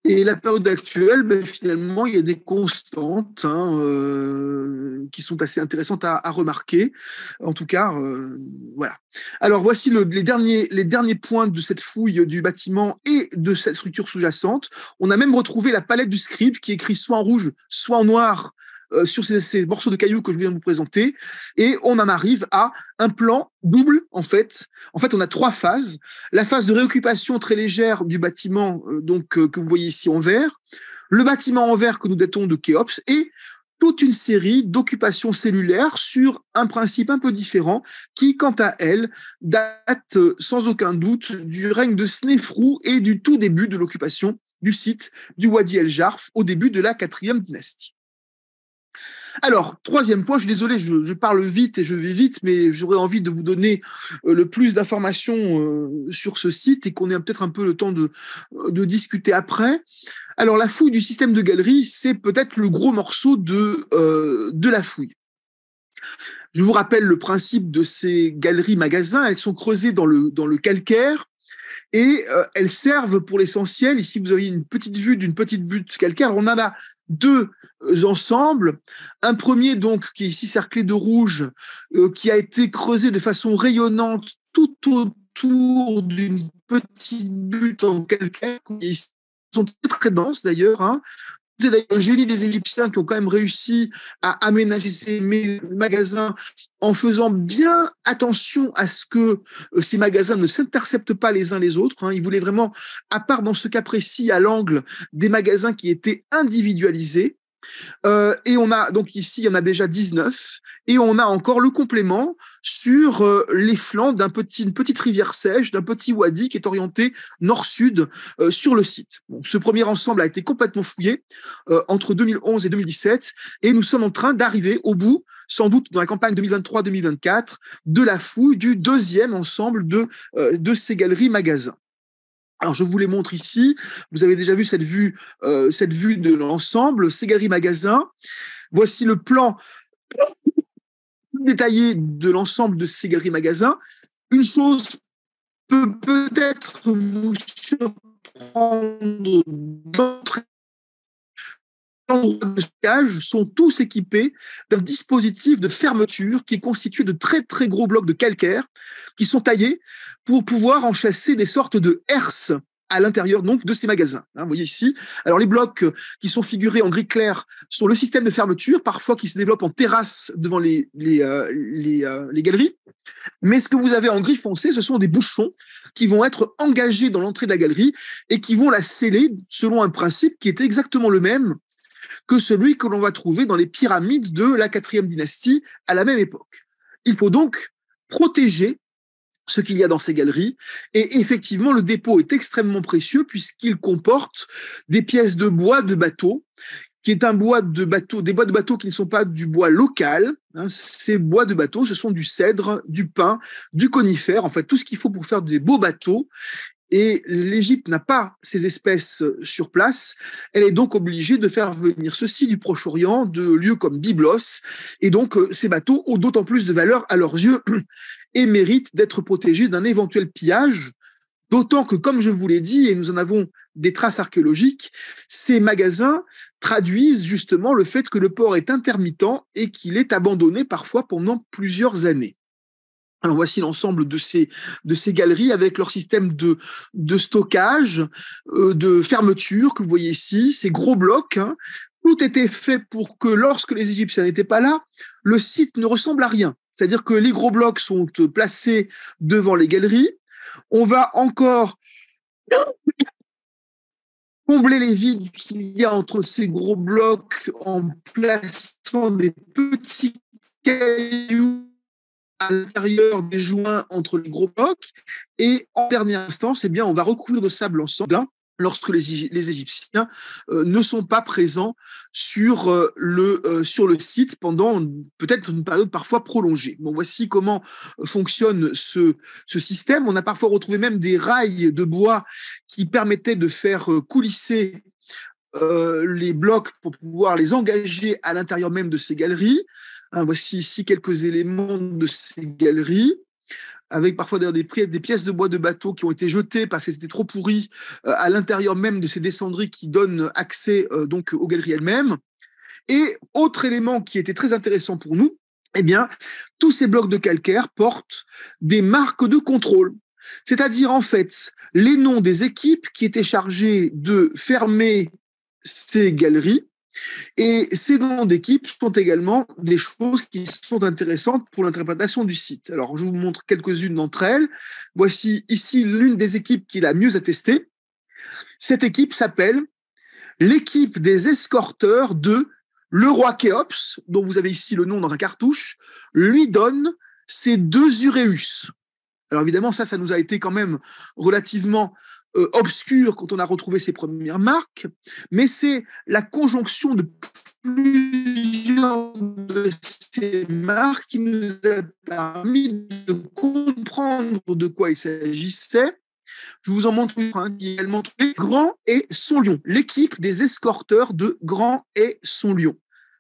et la période actuelle, ben, finalement, il y a des constantes hein, euh, qui sont assez intéressantes à, remarquer. En tout cas, euh, voilà. Alors voici les, derniers, les derniers points de cette fouille du bâtiment et de cette structure sous-jacente. On a même retrouvé la palette du script qui écrit soit en rouge, soit en noir euh, sur ces, morceaux de cailloux que je viens de vous présenter, et on en arrive à un plan double en fait. En fait, on a trois phases. La phase de réoccupation très légère du bâtiment, euh, donc euh, que vous voyez ici en vert, le bâtiment en vert que nous datons de Kéops, et toute une série d'occupations cellulaires sur un principe un peu différent qui, quant à elle, date sans aucun doute du règne de Snefrou et du tout début de l'occupation du site du Wadi El-Jarf au début de la quatrième dynastie. Alors, troisième point, je suis désolé, je, parle vite et je vais vite, mais j'aurais envie de vous donner euh, le plus d'informations euh, sur ce site et qu'on ait peut-être un peu le temps euh, de, discuter après. Alors, la fouille du système de galerie, c'est peut-être le gros morceau de, de la fouille. Je vous rappelle le principe de ces galeries-magasins. Elles sont creusées dans le, dans le calcaire et elles servent pour l'essentiel. Ici, vous avez une petite vue d'une petite butte calcaire. on en a deux euh, ensembles. Un premier, donc, qui est ici cerclé de rouge, euh, qui a été creusé de façon rayonnante tout autour d'une petite butte en calcaire, qui sont très, denses d'ailleurs, hein. C'est d'ailleurs génie des Égyptiens qui ont quand même réussi à aménager ces magasins en faisant bien attention à ce que euh, ces magasins ne s'interceptent pas les uns les autres. Hein. Ils voulaient vraiment, à part dans ce cas précis, à l'angle, des magasins qui étaient individualisés. Euh, et on a donc ici, il y en a déjà 19, et on a encore le complément sur euh, les flancs d'un petit, petite rivière sèche, d'un petit wadi qui est orienté nord-sud euh, sur le site. ce premier ensemble a été complètement fouillé entre 2011 et 2017, et nous sommes en train d'arriver au bout, sans doute dans la campagne 2023-2024, de la fouille du deuxième ensemble de, de ces galeries magasins. Alors je vous les montre ici. Vous avez déjà vu cette vue, euh, cette vue de l'ensemble, galeries Magasin. Voici le plan détaillé de l'ensemble de galeries Magasin. Une chose peut peut-être vous surprendre d'entrée endroits de stockage sont tous équipés d'un dispositif de fermeture qui est constitué de très très gros blocs de calcaire qui sont taillés pour pouvoir enchasser des sortes de herses à l'intérieur donc de ces magasins. Hein. vous voyez ici. Alors les blocs euh, qui sont figurés en gris clair sont le système de fermeture, parfois qui se développe en terrasse devant les euh, euh, les, galeries. Mais ce que vous avez en gris foncé, ce sont des bouchons qui vont être engagés dans l'entrée de la galerie et qui vont la sceller selon un principe qui est exactement le même que celui que l'on va trouver dans les pyramides de la quatrième dynastie à la même époque. Il faut donc protéger ce qu'il y a dans ces galeries. Et effectivement, le dépôt est extrêmement précieux puisqu'il comporte des pièces de bois de bateau qui est un bois de bateau, des bois de bateau qui ne sont pas du bois local. Hein. Ces bois de bateau, ce sont du cèdre, du pin, du conifère, en fait, tout ce qu'il faut pour faire des beaux bateaux et l'Égypte n'a pas ces espèces euh, sur place, elle est donc obligée de faire venir ceci du Proche-Orient, de lieux comme Byblos, et donc euh, ces bateaux ont d'autant plus de valeur à leurs yeux et méritent d'être protégés d'un éventuel pillage, d'autant que, comme je vous l'ai dit, et nous en avons des traces archéologiques, ces magasins traduisent justement le fait que le port est intermittent et qu'il est abandonné parfois pendant plusieurs années voici l'ensemble de ces, de ces galeries avec leur système de, de stockage, euh, de fermeture que vous voyez ici, ces gros blocs. Hein. Tout était fait pour que lorsque les Égyptiens n'étaient pas là, le site ne ressemble à rien. C'est-à-dire que les gros blocs sont euh, placés devant les galeries. On va encore combler les vides qu'il y a entre ces gros blocs en plaçant des petits cailloux à l'intérieur des joints entre les gros blocs. Et en dernière instance, bien, on va recouvrir de sable ensemble lorsque les, Égyptiens euh, ne sont pas présents sur, euh, le, euh, sur le site pendant peut-être une période parfois prolongée. voici comment fonctionne ce, ce système. On a parfois retrouvé même des rails de bois qui permettaient de faire coulisser les blocs pour pouvoir les engager à l'intérieur même de ces galeries. Hein, voici ici quelques éléments de ces galeries avec parfois des, pièces de bois de bateau qui ont été jetées parce qu'elles étaient trop pourries euh, à l'intérieur même de ces descendries qui donnent accès euh, donc aux galeries elles-mêmes. Et autre élément qui était très intéressant pour nous, eh bien, tous ces blocs de calcaire portent des marques de contrôle. C'est-à-dire, en fait, les noms des équipes qui étaient chargées de fermer ces galeries et ces noms d'équipes sont également des choses qui sont intéressantes pour l'interprétation du site. Alors, je vous montre quelques-unes d'entre elles. Voici ici l'une des équipes qui l'a mieux attestée. Cette équipe s'appelle l'équipe des escorteurs de le roi Khéops, dont vous avez ici le nom dans un cartouche, lui donne ses deux Uréus. Alors évidemment, ça, ça nous a été quand même relativement obscur euh, obscure quand on a retrouvé ses premières marques, mais c'est la conjonction de plusieurs de ces marques qui nous a permis de comprendre de quoi il s'agissait. Je vous en montre une hein, qui est également Grand et Son Lion, l'équipe des escorteurs de Grand et Son Lion.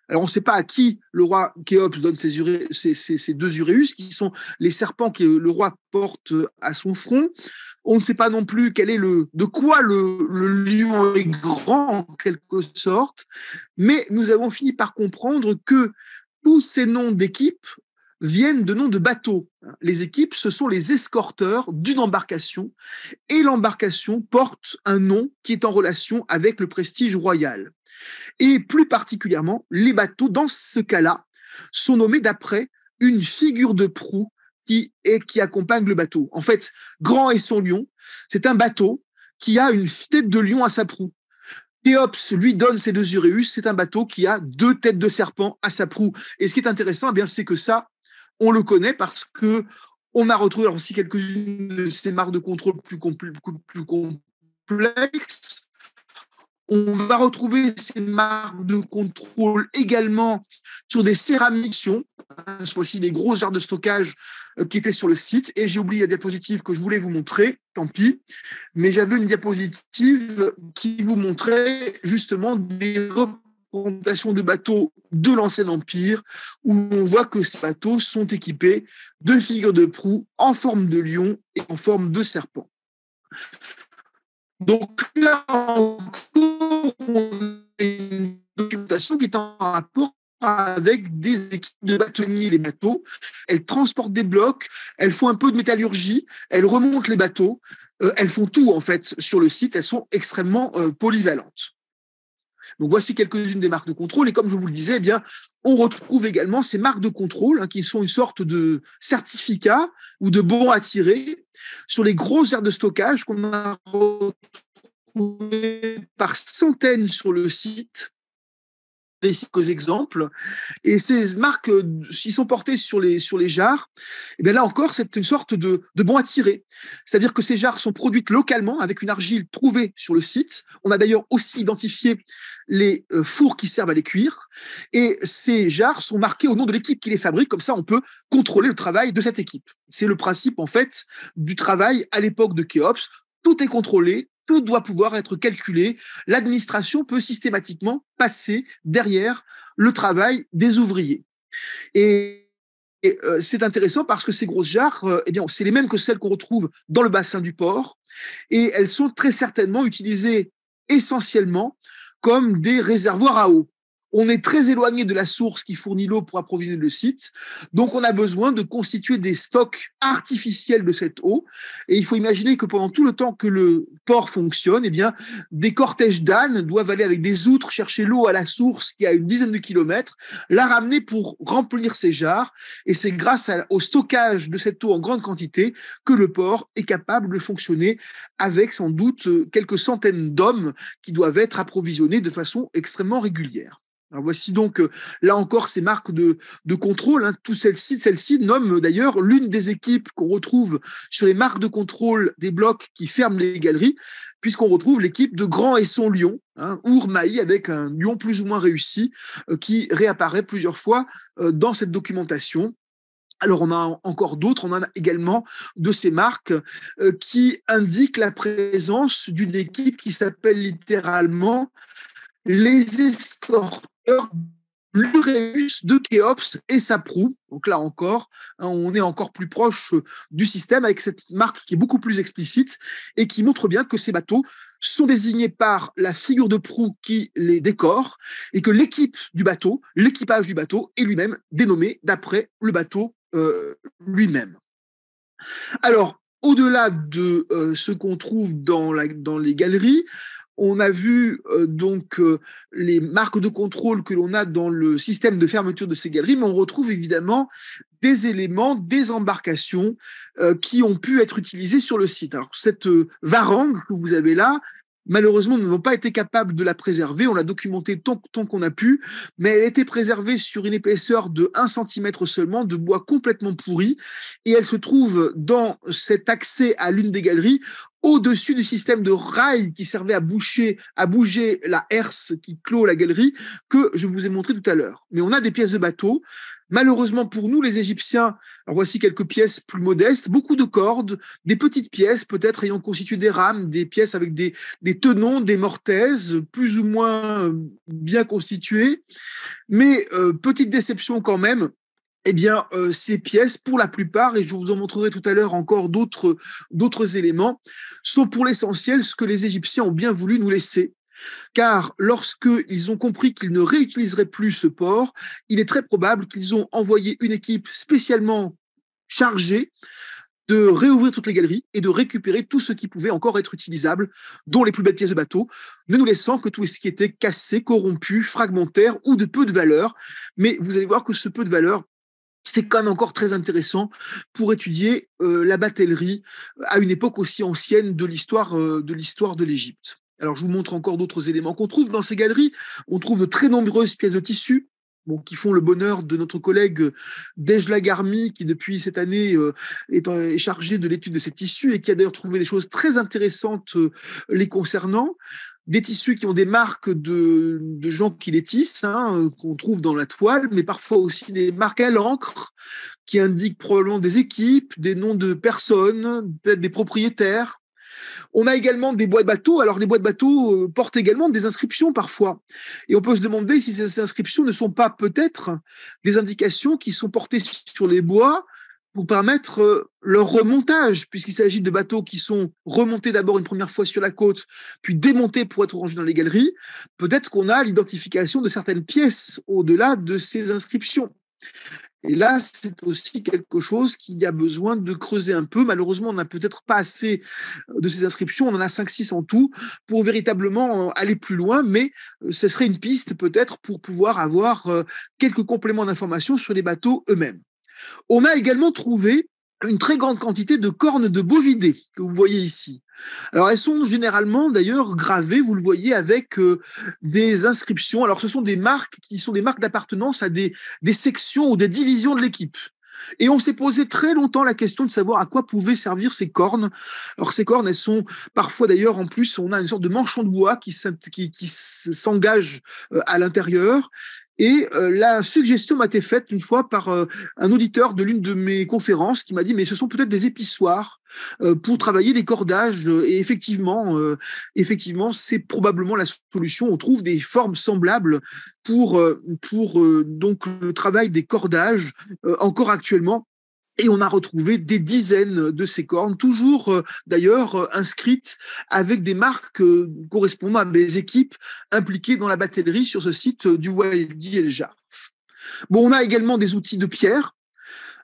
Alors on ne sait pas à qui le roi Khéops donne ces deux uréus, qui sont les serpents que le roi porte euh, à son front. On ne sait pas non plus quel est le, de quoi le, le lion est grand en quelque sorte. Mais nous avons fini par comprendre que tous ces noms d'équipes viennent de noms de bateaux. Les équipes, ce sont les escorteurs d'une embarcation, et l'embarcation porte un nom qui est en relation avec le prestige royal. Et plus particulièrement, les bateaux, dans ce cas-là, sont nommés d'après une figure de proue qui, est, qui accompagne le bateau. En fait, Grand et son lion, c'est un bateau qui a une tête de lion à sa proue. Théops lui donne ses deux uréus, c'est un bateau qui a deux têtes de serpent à sa proue. Et ce qui est intéressant, eh bien, c'est que ça, on le connaît parce que on a retrouvé aussi quelques-unes de ces marques de contrôle plus complexes, on va retrouver ces marques de contrôle également sur des céramiques, Cette fois-ci, les grosses jarres de stockage euh, qui étaient sur le site. Et j'ai oublié la diapositive que je voulais vous montrer, tant pis. Mais j'avais une diapositive qui vous montrait justement des représentations de bateaux de l'ancien empire, où on voit que ces bateaux sont équipés de figures de proue en forme de lion et en forme de serpent. Donc là on a une documentation qui est en rapport avec des équipes de bâtonniers, les bateaux. Elles transportent des blocs, elles font un peu de métallurgie, elles remontent les bateaux, euh, elles font tout en fait sur le site, elles sont extrêmement euh, polyvalentes. Donc voici quelques-unes des marques de contrôle. Et comme je vous le disais, eh bien, on retrouve également ces marques de contrôle hein, qui sont une sorte de certificat ou de bon à tirer sur les grosses aires de stockage qu'on a retrouvées par centaines sur le site quelques exemples. Et ces marques, euh, s'ils sont portés sur les, sur les jarres, et eh bien là encore, c'est une sorte de, de bon à tirer. C'est-à-dire que ces jarres sont produites localement avec une argile trouvée sur le site. On a d'ailleurs aussi identifié les euh, fours qui servent à les cuire. Et ces jarres sont marquées au nom de l'équipe qui les fabrique. Comme ça, on peut contrôler le travail de cette équipe. C'est le principe, en fait, du travail à l'époque de Keops. Tout est contrôlé, tout doit pouvoir être calculé. L'administration peut systématiquement passer derrière le travail des ouvriers. Et, euh, c'est intéressant parce que ces grosses jarres, euh, eh bien, c'est les mêmes que celles qu'on retrouve dans le bassin du port, et elles sont très certainement utilisées essentiellement comme des réservoirs à eau. On est très éloigné de la source qui fournit l'eau pour approvisionner le site. Donc, on a besoin de constituer des stocks artificiels de cette eau. Et il faut imaginer que pendant tout le temps que le port fonctionne, eh bien, des cortèges d'ânes doivent aller avec des outres chercher l'eau à la source qui a une dizaine de kilomètres, la ramener pour remplir ses jars. Et c'est grâce au stockage de cette eau en grande quantité que le port est capable de fonctionner avec sans doute quelques centaines d'hommes qui doivent être approvisionnés de façon extrêmement régulière. Hein, voici donc, euh, là encore, ces marques de, contrôle. Hein. Tout celle-ci, celle-ci nomme euh, d'ailleurs l'une des équipes qu'on retrouve sur les marques de contrôle des blocs qui ferment les galeries, puisqu'on retrouve l'équipe de Grand et son lion, hein, Ourmaï, avec un lion plus ou moins réussi, euh, qui réapparaît plusieurs fois dans cette documentation. Alors on a encore d'autres, on a également de ces marques qui indiquent la présence d'une équipe qui s'appelle littéralement les escorteurs Luréus de Khéops et sa proue. Donc là encore, hein, on est encore plus proche euh, du système avec cette marque qui est beaucoup plus explicite et qui montre bien que ces bateaux sont désignés par la figure de proue qui les décore et que l'équipe du bateau, l'équipage du bateau est lui-même dénommé d'après le bateau euh, lui-même. Alors, au-delà de euh, ce qu'on trouve dans les galeries, on a vu euh, donc euh, les marques de contrôle que l'on a dans le système de fermeture de ces galeries, mais on retrouve évidemment des éléments, des embarcations euh, qui ont pu être utilisées sur le site. Alors cette varangue que vous avez là, Malheureusement, nous n'avons pas été capables de la préserver. On l'a documentée tant, qu'on a pu, mais elle était préservée sur une épaisseur de 1 cm seulement, de bois complètement pourri, et elle se trouve dans cet accès à l'une des galeries au-dessus du système de rails qui servait à boucher, à bouger la herse qui clôt la galerie que je vous ai montré tout à l'heure. Mais on a des pièces de bateau, Malheureusement pour nous, les Égyptiens, voici quelques pièces plus modestes, beaucoup de cordes, des petites pièces peut-être ayant constitué des rames, des pièces avec des, des tenons, des mortaises, plus ou moins euh, bien constituées. Mais euh, petite déception quand même, eh bien, euh, ces pièces, pour la plupart, et je vous en montrerai tout à l'heure encore d'autres éléments, sont pour l'essentiel ce que les Égyptiens ont bien voulu nous laisser, car lorsqu'ils ont compris qu'ils ne réutiliseraient plus ce port, il est très probable qu'ils ont envoyé une équipe spécialement chargée de réouvrir toutes les galeries et de récupérer tout ce qui pouvait encore être utilisable, dont les plus belles pièces de bateau, ne nous laissant que tout ce qui était cassé, corrompu, fragmentaire ou de peu de valeur. Mais vous allez voir que ce peu de valeur, c'est quand même encore très intéressant pour étudier euh, la batellerie euh, à une époque aussi ancienne de l'histoire euh, de l'histoire de l'Égypte. Alors, je vous montre encore d'autres éléments qu'on trouve dans ces galeries. On trouve de très nombreuses pièces de tissu, qui font le bonheur de notre collègue euh, Dejla Garmi, qui depuis cette année euh, euh, est, chargé de l'étude de ces tissus et qui a d'ailleurs trouvé des choses très intéressantes les concernant. Des tissus qui ont des marques de, gens qui les tissent, hein, qu'on trouve dans la toile, mais parfois aussi des marques à l'encre qui indiquent probablement des équipes, des noms de personnes, peut-être des propriétaires. On a également des bois de bateaux. Alors, les de bateaux euh, portent également des inscriptions parfois. Et on peut se demander si ces inscriptions ne sont pas peut-être des indications qui sont portées sur les bois pour permettre euh, leur remontage, puisqu'il s'agit de bateaux qui sont remontés d'abord une première fois sur la côte, puis démontés pour être rangés dans les galeries. Peut-être qu'on a l'identification de certaines pièces au-delà de ces inscriptions. Et là, c'est aussi quelque chose qu'il y a besoin de creuser un peu. Malheureusement, on n'a peut-être pas assez euh, de ces inscriptions. On en a 5-6 en tout pour véritablement euh, aller plus loin, mais euh, ce serait une piste peut-être pour pouvoir avoir quelques compléments d'informations sur les bateaux eux-mêmes. On a également trouvé une très grande quantité de cornes de bovidés que vous voyez ici. Alors elles sont généralement d'ailleurs gravées, vous le voyez, avec euh, des inscriptions. Alors ce sont des marques qui sont des marques d'appartenance à des, des sections ou des divisions de l'équipe. Et on s'est posé très longtemps la question de savoir à quoi pouvaient servir ces cornes. Alors ces cornes, elles sont parfois d'ailleurs en plus, on a une sorte de manchon de bois qui s'engage euh, à l'intérieur et euh, la suggestion m'a été faite une fois par euh, un auditeur de l'une de mes conférences qui m'a dit mais ce sont peut-être des épissoirs euh, pour travailler les cordages. Et effectivement, effectivement, c'est probablement la solution. On trouve des formes semblables pour pour donc le travail des cordages encore actuellement et on a retrouvé des dizaines de ces cornes, toujours euh, d'ailleurs euh, inscrites avec des marques euh, correspondant à des équipes impliquées dans la batellerie sur ce site du Wadi El Bon, on a également des outils de pierre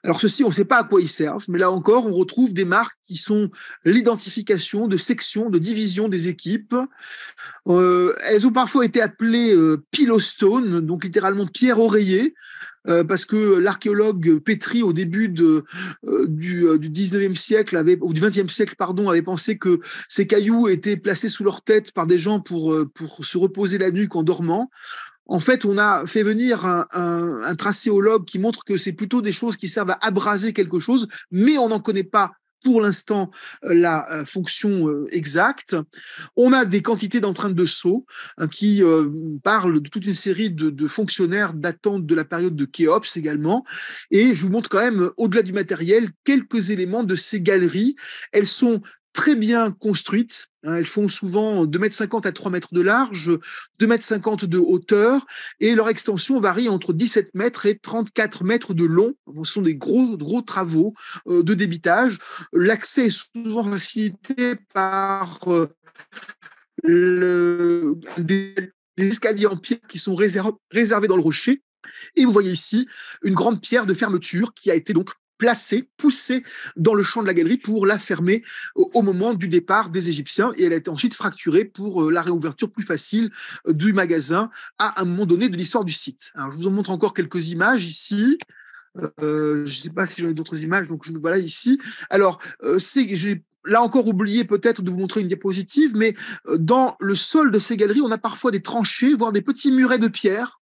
alors ceci, on ne sait pas à quoi ils servent, mais là encore, on retrouve des marques qui sont l'identification de sections, de divisions des équipes. Euh, elles ont parfois été appelées euh, donc littéralement pierre oreillée euh, », parce que l'archéologue Petri, au début euh, du, 19e siècle, avait, ou du 20e siècle, pardon, avait pensé que ces cailloux étaient placés sous leur tête par des gens pour, pour se reposer la nuque en dormant en fait, on a fait venir un, tracéologue qui montre que c'est plutôt des choses qui servent à abraser quelque chose, mais on n'en connaît pas pour l'instant euh, la euh, fonction euh, exacte. On a des quantités d'empreintes de sceaux hein, qui parlent de toute une série de, de fonctionnaires datant de la période de Khéops également. Et je vous montre quand même, au-delà du matériel, quelques éléments de ces galeries. Elles sont très bien construites Hein, elles font souvent 2,50 m à 3 mètres de large, 2,50 m de hauteur, et leur extension varie entre 17 mètres et 34 mètres de long. Ce sont des gros, gros travaux euh, de débitage. L'accès est souvent facilité par euh, des, escaliers en pierre qui sont réservés dans le rocher. Et vous voyez ici une grande pierre de fermeture qui a été donc placée, poussée dans le champ de la galerie pour la fermer au moment du départ des Égyptiens. Et elle a été ensuite fracturée pour euh, la réouverture plus facile euh, du magasin à un moment donné de l'histoire du site. Alors, je vous en montre encore quelques images ici. Euh, je ne sais pas si j'en ai d'autres images, donc je, vous voilà ici. Alors, j'ai là encore oublié peut-être de vous montrer une diapositive, mais dans le sol de ces galeries, on a parfois des tranchées, voire des petits murets de pierre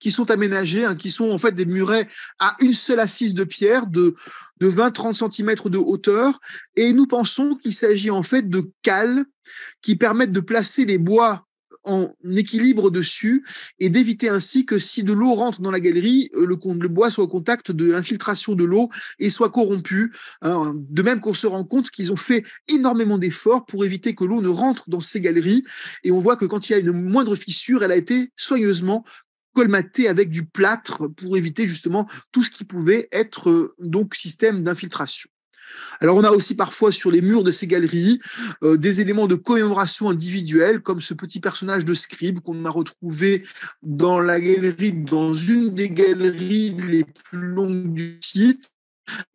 qui sont aménagés, hein, qui sont en fait des murets à une seule assise de pierre de, de 20-30 cm de hauteur. Et nous pensons qu'il s'agit en fait de cales qui permettent de placer les bois en équilibre dessus et d'éviter ainsi que si de l'eau rentre dans la galerie, euh, le, bois soit au contact de l'infiltration de l'eau et soit corrompu. Hein. de même qu'on se rend compte qu'ils ont fait énormément d'efforts pour éviter que l'eau ne rentre dans ces galeries et on voit que quand il y a une moindre fissure, elle a été soigneusement colmaté avec du plâtre pour éviter justement tout ce qui pouvait être euh, donc système d'infiltration. Alors on a aussi parfois sur les murs de ces galeries euh, des éléments de commémoration individuelle, comme ce petit personnage de scribe qu'on a retrouvé dans la galerie, dans une des galeries les plus longues du site,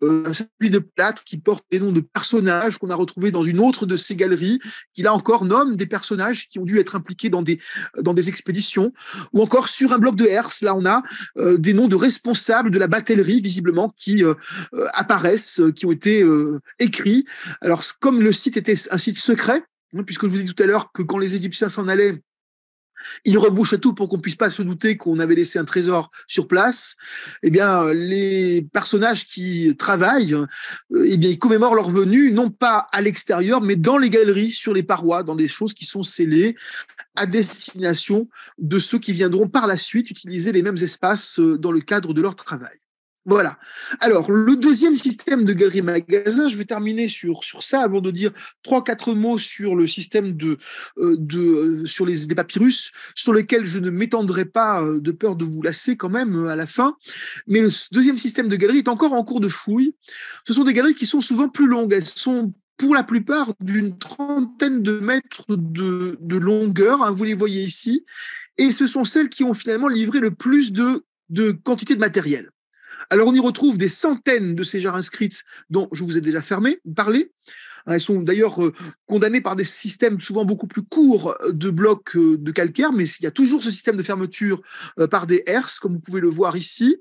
euh, un celui de plâtre qui porte des noms de personnages qu'on a retrouvés dans une autre de ces galeries, qui là encore nomme des personnages qui ont dû être impliqués dans des, dans des expéditions, ou encore sur un bloc de hers là on a euh, des noms de responsables de la batellerie, visiblement, qui euh, apparaissent, qui ont été écrits. Alors, comme le site était un site secret, hein, puisque je vous dis tout à l'heure que quand les Égyptiens s'en allaient, il rebouche tout pour qu'on puisse pas se douter qu'on avait laissé un trésor sur place. Eh bien, les personnages qui travaillent, eh bien, ils commémorent leur venue non pas à l'extérieur, mais dans les galeries, sur les parois, dans des choses qui sont scellées à destination de ceux qui viendront par la suite utiliser les mêmes espaces euh, dans le cadre de leur travail. Voilà. Alors, le deuxième système de galeries magasin, je vais terminer sur, sur ça avant de dire trois, quatre mots sur le système de, euh, de euh, sur les, papyrus, sur lesquels je ne m'étendrai pas euh, de peur de vous lasser quand même à la fin. Mais le deuxième système de galeries est encore en cours de fouille. Ce sont des galeries qui sont souvent plus longues. Elles sont pour la plupart d'une trentaine de mètres de, longueur, hein, vous les voyez ici, et ce sont celles qui ont finalement livré le plus de, de quantité de matériel. Alors on y retrouve des centaines de ces jarres inscrites dont je vous ai déjà fermé, parlé. Euh, elles sont d'ailleurs euh, condamnées par des systèmes souvent beaucoup plus courts euh, de blocs de calcaire, mais il y a toujours ce système de fermeture par des herses, comme vous pouvez le voir ici.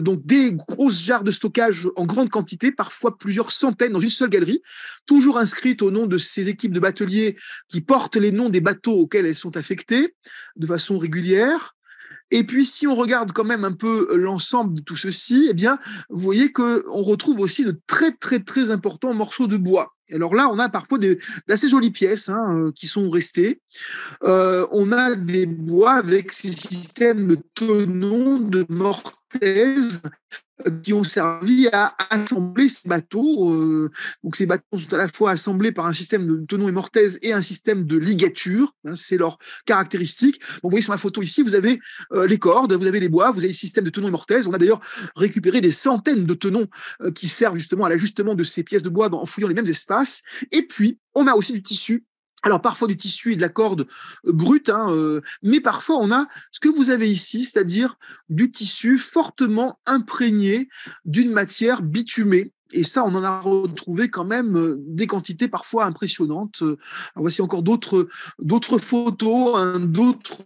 donc des grosses jarres de stockage en grande quantité, parfois plusieurs centaines dans une seule galerie, toujours inscrites au nom de ces équipes de bateliers qui portent les noms des bateaux auxquels elles sont affectées de façon régulière. Et puis, si on regarde quand même un peu euh, l'ensemble de tout ceci, eh bien, vous voyez qu'on retrouve aussi de très, très, très importants morceaux de bois. Alors là, on a parfois d'assez jolies pièces hein, euh, qui sont restées. Euh, on a des bois avec ces systèmes de tenons de mort qui ont servi à assembler ces bateaux. Euh, donc ces bateaux sont à la fois assemblés par un système de tenons et mortaises et un système de ligature. Hein, c'est leur caractéristique. vous voyez sur la photo ici, vous avez euh, les cordes, vous avez les bois, vous avez le système de tenons et mortaises. On a d'ailleurs récupéré des centaines de tenons euh, qui servent justement à l'ajustement de ces pièces de bois en fouillant les mêmes espaces. Et puis, on a aussi du tissu alors parfois du tissu et de la corde euh, brute, hein, euh, mais parfois on a ce que vous avez ici, c'est-à-dire du tissu fortement imprégné d'une matière bitumée. Et ça, on en a retrouvé quand même euh, des quantités parfois impressionnantes. voici encore d'autres d'autres photos, hein, d'autres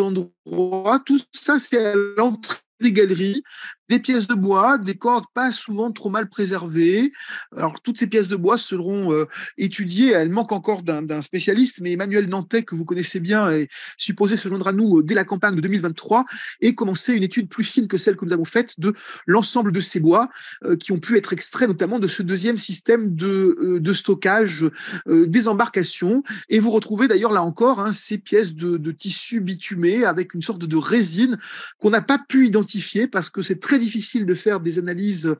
endroits. Tout ça, c'est à l'entrée des galeries des pièces de bois, des cordes pas souvent trop mal préservées. Alors, toutes ces pièces de bois seront euh, étudiées. Elles manquent encore d'un spécialiste, mais Emmanuel Nantais, que vous connaissez bien, est supposé se joindre à nous euh, dès la campagne de 2023 et commencer une étude plus fine que celle que nous avons faite de l'ensemble de ces bois euh, qui ont pu être extraits notamment de ce deuxième système de, stockage des embarcations. Et vous retrouvez d'ailleurs là encore hein, ces pièces de, de tissu bitumé avec une sorte de résine qu'on n'a pas pu identifier parce que c'est très difficile de faire des analyses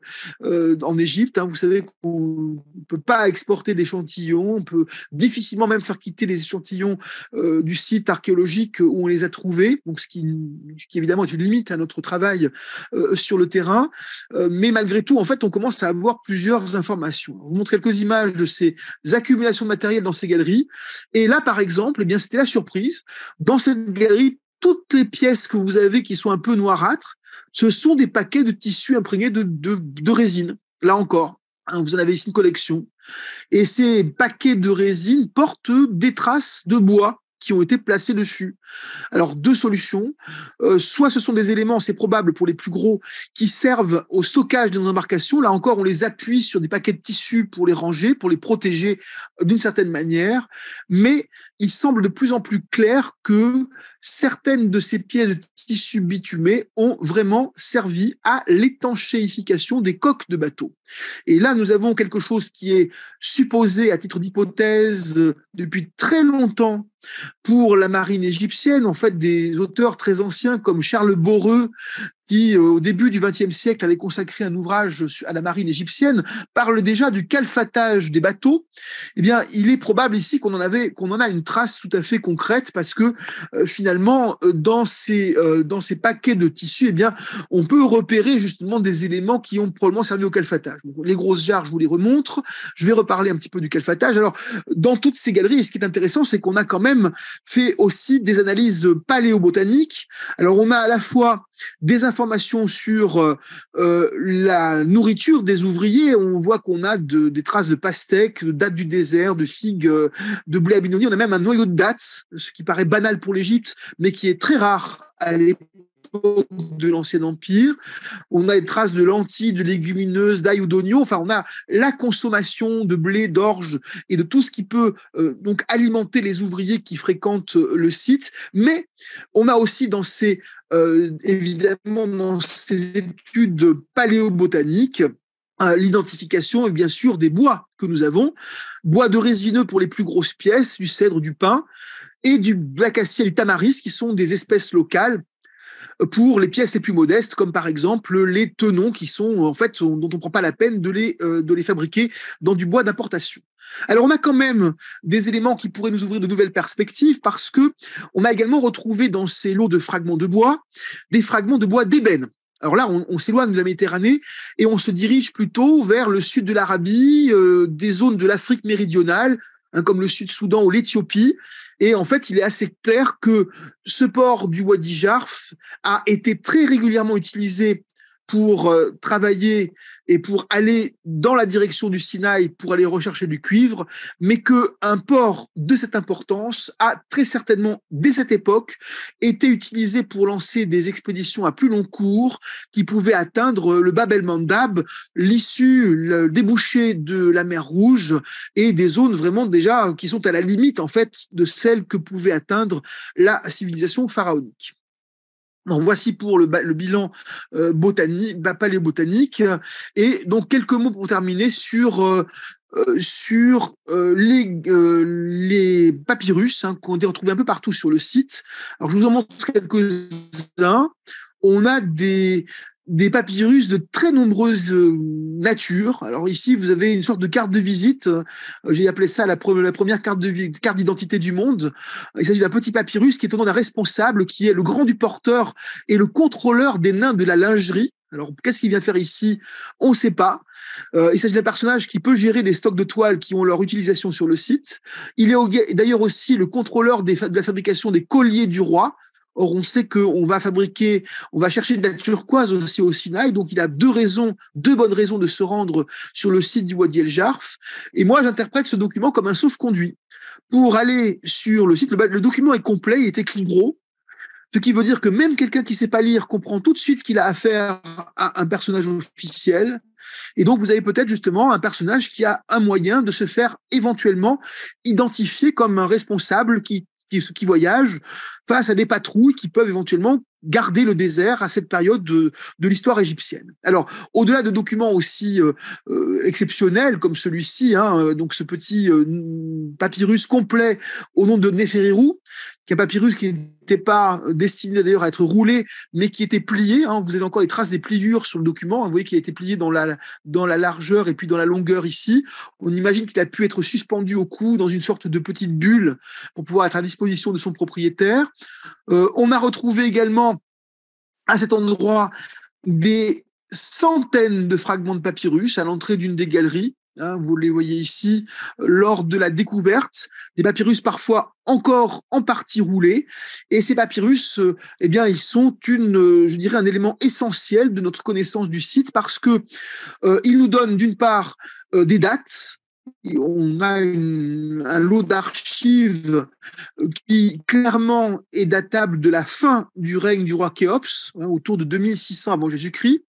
euh, en Égypte. Hein. Vous savez qu'on ne peut pas exporter d'échantillons, on peut difficilement même faire quitter les échantillons euh, du site archéologique où on les a trouvés, donc ce qui, évidemment est une limite à notre travail euh, sur le terrain. mais malgré tout, en fait, on commence à avoir plusieurs informations. Je vous montre quelques images de ces accumulations de matériel dans ces galeries. Et là, par exemple, eh bien c'était la surprise. Dans cette galerie toutes les pièces que vous avez qui sont un peu noirâtres, ce sont des paquets de tissus imprégnés de, résine. Là encore, hein, vous en avez ici une collection. Et ces paquets de résine portent des traces de bois qui ont été placés dessus. Alors, deux solutions. Euh, soit ce sont des éléments, c'est probable pour les plus gros, qui servent au stockage des embarcations. Là encore, on les appuie sur des paquets de tissus pour les ranger, pour les protéger euh, d'une certaine manière. Mais il semble de plus en plus clair que certaines de ces pièces de tissu bitumé ont vraiment servi à l'étanchéification des coques de bateaux. Et là, nous avons quelque chose qui est supposé à titre d'hypothèse euh, depuis très longtemps pour la marine égyptienne, en fait, des auteurs très anciens comme Charles Boreux qui, euh, au début du XXe siècle, avait consacré un ouvrage à la marine égyptienne, parle déjà du calfatage des bateaux. Eh bien, il est probable ici qu'on en avait, qu'on en a une trace tout à fait concrète, parce que euh, finalement, euh, dans ces dans ces paquets de tissus, eh bien, on peut repérer justement des éléments qui ont probablement servi au calfatage. les grosses jarres, je vous les remontre. Je vais reparler un petit peu du calfatage. Alors, dans toutes ces galeries, ce qui est intéressant, c'est qu'on a quand même fait aussi des analyses paléobotaniques. Alors, on a à la fois des informations sur euh, euh, la nourriture des ouvriers. On voit qu'on a des traces de pastèques, de dates du désert, de figues, euh, de blé à On a même un noyau de dattes, ce qui paraît banal pour l'Égypte, mais qui est très rare à l'époque de l'Ancien Empire. On a des traces de lentilles, de légumineuses, d'ail ou d'oignons. Enfin, on a la consommation de blé, d'orge et de tout ce qui peut euh, donc alimenter les ouvriers qui fréquentent euh, le site. Mais on a aussi dans ces, euh, évidemment, dans ces études paléobotaniques, l'identification l'identification, bien sûr, des bois que nous avons. Bois de résineux pour les plus grosses pièces, du cèdre, du pin, et du et du tamaris, qui sont des espèces locales pour les pièces les plus modestes, comme par exemple les tenons qui sont euh, en fait dont on ne prend pas la peine de les, euh, de les fabriquer dans du bois d'importation. Alors on a quand même des éléments qui pourraient nous ouvrir de nouvelles perspectives parce que on a également retrouvé dans ces lots de fragments de bois des fragments de bois d'ébène. Alors là, on, s'éloigne de la Méditerranée et on se dirige plutôt vers le sud de l'Arabie, euh, des zones de l'Afrique méridionale, Hein, comme le Sud-Soudan ou l'Éthiopie. Et en fait, il est assez clair que ce port du Wadi Jarf a été très régulièrement utilisé pour euh, travailler et pour aller dans la direction du Sinaï pour aller rechercher du cuivre, mais que un port de cette importance a très certainement dès cette époque été utilisé pour lancer des expéditions à plus long cours qui pouvaient atteindre le Bab el Mandab, l'issue, le débouché de la mer Rouge et des zones vraiment déjà qui sont à la limite en fait de celles que pouvait atteindre la civilisation pharaonique. Donc voici pour le, bilan euh, botanique, paléobotanique. Et donc quelques mots pour terminer sur euh, euh, sur les, papyrus hein, qu'on a retrouvés un peu partout sur le site. Alors je vous en montre quelques-uns. On a des des papyrus de très nombreuses euh, natures. Alors ici, vous avez une sorte de carte de visite. Euh, j'ai appelé ça la, première carte de carte d'identité du monde. Il s'agit d'un petit papyrus qui est au nom d'un responsable qui est le grand du porteur et le contrôleur des nains de la lingerie. Alors, qu'est-ce qu'il vient faire ici On ne sait pas. Euh, il s'agit d'un personnage qui peut gérer des stocks de toiles qui ont leur utilisation sur le site. Il est d'ailleurs aussi le contrôleur de la fabrication des colliers du roi, Or, on sait qu'on va fabriquer, on va chercher de la turquoise aussi au Sinaï. Donc, il a deux raisons, deux bonnes raisons de se rendre sur le site du Wadi El Jarf. Et moi, j'interprète ce document comme un sauf-conduit. Pour aller sur le site, le, document est complet, il est écrit gros. Ce qui veut dire que même quelqu'un qui ne sait pas lire comprend tout de suite qu'il a affaire à un personnage officiel. Et donc, vous avez peut-être justement un personnage qui a un moyen de se faire éventuellement identifier comme un responsable qui qui, qui voyagent face à des patrouilles qui peuvent éventuellement garder le désert à cette période de, l'histoire égyptienne. Alors, au-delà de documents aussi euh, euh, exceptionnels comme celui-ci, hein, euh, donc ce petit papyrus complet au nom de Neferirou, qu'un papyrus qui n'était pas euh, destiné d'ailleurs à être roulé, mais qui était plié. Hein, vous avez encore les traces des pliures sur le document. Hein. vous voyez qu'il a été plié dans la, dans la largeur et puis dans la longueur ici. On imagine qu'il a pu être suspendu au cou dans une sorte de petite bulle pour pouvoir être à disposition de son propriétaire. Euh, on a retrouvé également à cet endroit des centaines de fragments de papyrus à l'entrée d'une des galeries Hein, vous les voyez ici, lors de la découverte, des papyrus parfois encore en partie roulés. Et ces papyrus, euh, eh bien, ils sont une, euh, je dirais, un élément essentiel de notre connaissance du site parce que euh, ils nous donnent d'une part des dates. On a un lot d'archives qui clairement est datable de la fin du règne du roi Khéops, hein, autour de 2600 avant Jésus-Christ.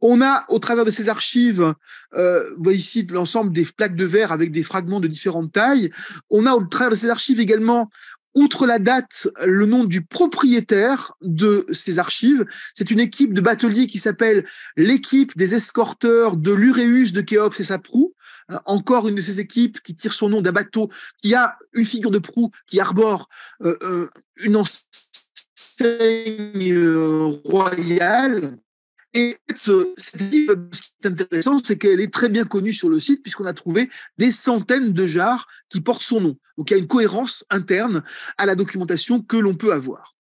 On a, au travers de ces archives, euh, voyez ici l'ensemble des plaques de verre avec des fragments de différentes tailles. On a, au travers de ces archives également, outre la date, le nom du propriétaire de ces archives. C'est une équipe de bateliers qui s'appelle l'équipe des escorteurs de l'Uréus de Khéops et sa proue. Euh, encore une de ces équipes qui tire son nom d'un bateau qui a une figure de proue qui arbore euh, euh, une enseigne royale. Et ce, qui est intéressant, c'est qu'elle est très bien connue sur le site, puisqu'on a trouvé des centaines de jars qui portent son nom. Donc il y a une cohérence interne à la documentation que l'on peut avoir.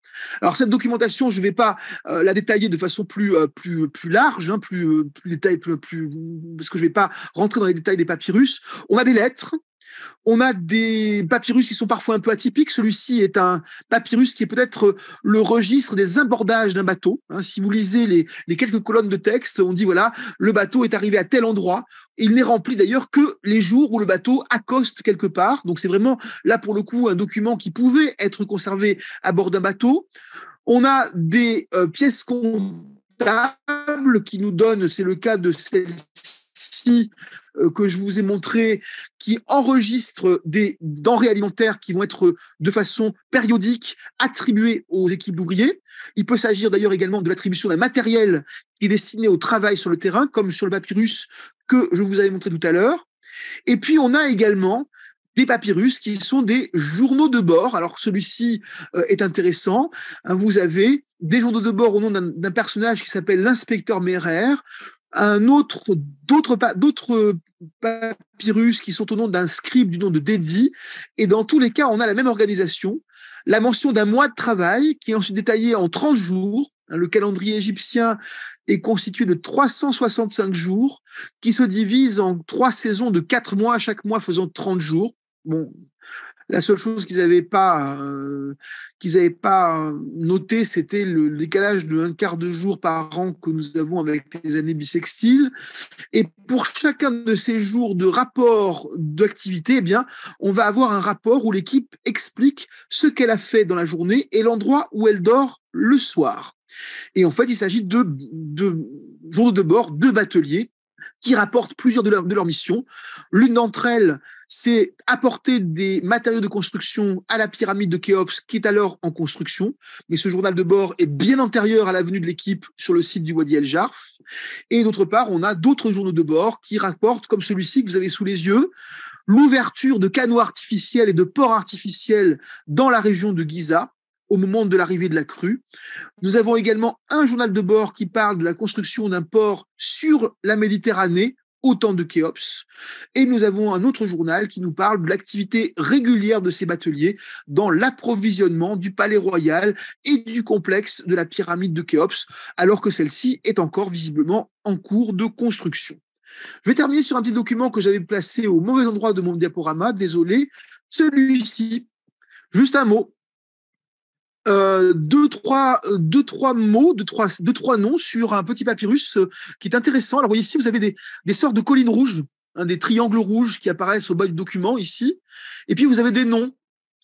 Alors cette documentation, je ne vais pas euh, la détailler de façon plus euh, plus plus large, hein, plus euh, plus, plus, parce que je ne vais pas rentrer dans les détails des papyrus. On a des lettres, on a des papyrus qui sont parfois un peu atypiques. Celui-ci est un papyrus qui est peut-être euh, le registre des abordages d'un bateau. Hein. si vous lisez les, quelques colonnes de texte, on dit voilà, le bateau est arrivé à tel endroit. Il n'est rempli d'ailleurs que les jours où le bateau accoste quelque part. Donc c'est vraiment là pour le coup un document qui pouvait être conservé à bord d'un bateau. On a des euh, pièces comptables qui nous donnent, c'est le cas de celle-ci, euh, que je vous ai montré qui enregistre des denrées alimentaires qui vont être de façon périodique attribuées aux équipes d'ouvriers. Il peut s'agir d'ailleurs également de l'attribution d'un matériel qui est destiné au travail sur le terrain, comme sur le papyrus que je vous avais montré tout à l'heure. Et puis on a également des papyrus qui sont des journaux de bord. Alors celui-ci euh, est intéressant. Hein, vous avez des journaux de bord au nom d'un personnage qui s'appelle l'inspecteur Merer un autre, d'autres, d'autres papyrus qui sont au nom d'un scribe du nom de Dedi, Et dans tous les cas, on a la même organisation. La mention d'un mois de travail qui est ensuite détaillé en 30 jours. Le calendrier égyptien est constitué de 365 jours qui se divisent en trois saisons de quatre mois à chaque mois faisant 30 jours. Bon, la seule chose qu'ils n'avaient pas, euh, qu'ils n'avaient pas euh, noté, c'était le décalage de un quart de jour par an que nous avons avec les années bissextiles. Et pour chacun de ces jours de rapport d'activité, eh bien, on va avoir un rapport où l'équipe explique ce qu'elle a fait dans la journée et l'endroit où elle dort le soir. Et en fait, il s'agit de, de journaux de bord, de bateliers qui rapportent plusieurs de, leurs missions. L'une d'entre elles, c'est apporter des matériaux de construction à la pyramide de Khéops, qui est alors en construction. Mais ce journal de bord est bien antérieur à l'avenue de l'équipe sur le site du Wadi El Jarf. Et d'autre part, on a d'autres journaux de bord qui rapportent, comme celui-ci que vous avez sous les yeux, l'ouverture de canaux artificiels et de ports artificiels dans la région de Giza, au moment de l'arrivée de la crue. Nous avons également un journal de bord qui parle de la construction d'un port sur la Méditerranée au temps de Khéops. Et nous avons un autre journal qui nous parle de l'activité régulière de ces bateliers dans l'approvisionnement du palais royal et du complexe de la pyramide de Khéops, alors que celle-ci est encore visiblement en cours de construction. Je vais terminer sur un petit document que j'avais placé au mauvais endroit de mon diaporama, désolé, celui-ci. Juste un mot euh, deux, trois, euh, deux, trois mots, deux trois, deux, trois noms sur un petit papyrus euh, qui est intéressant. Alors, vous voyez ici, vous avez des, des sortes de collines rouges, hein, des triangles rouges qui apparaissent au bas du document ici. Et puis, vous avez des noms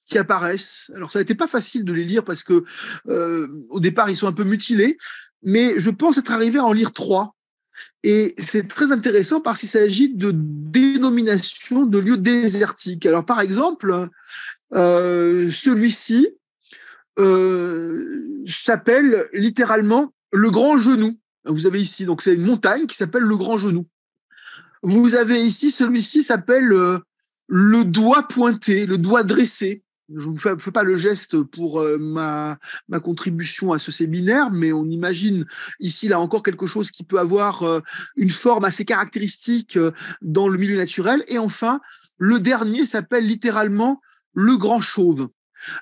qui apparaissent. Alors, ça été pas facile de les lire parce que, euh, au départ, ils sont un peu mutilés. Mais je pense être arrivé à en lire trois. Et c'est très intéressant parce qu'il s'agit de dénominations de lieux désertiques. Alors, par exemple, celui-ci, euh, s'appelle littéralement le grand genou. Vous avez ici, donc c'est une montagne qui s'appelle le grand genou. Vous avez ici, celui-ci s'appelle euh, le doigt pointé, le doigt dressé. Je ne vous fais, pas le geste pour euh, ma, contribution à ce séminaire, mais on imagine ici, là encore, quelque chose qui peut avoir une forme assez caractéristique dans le milieu naturel. Et enfin, le dernier s'appelle littéralement le grand chauve.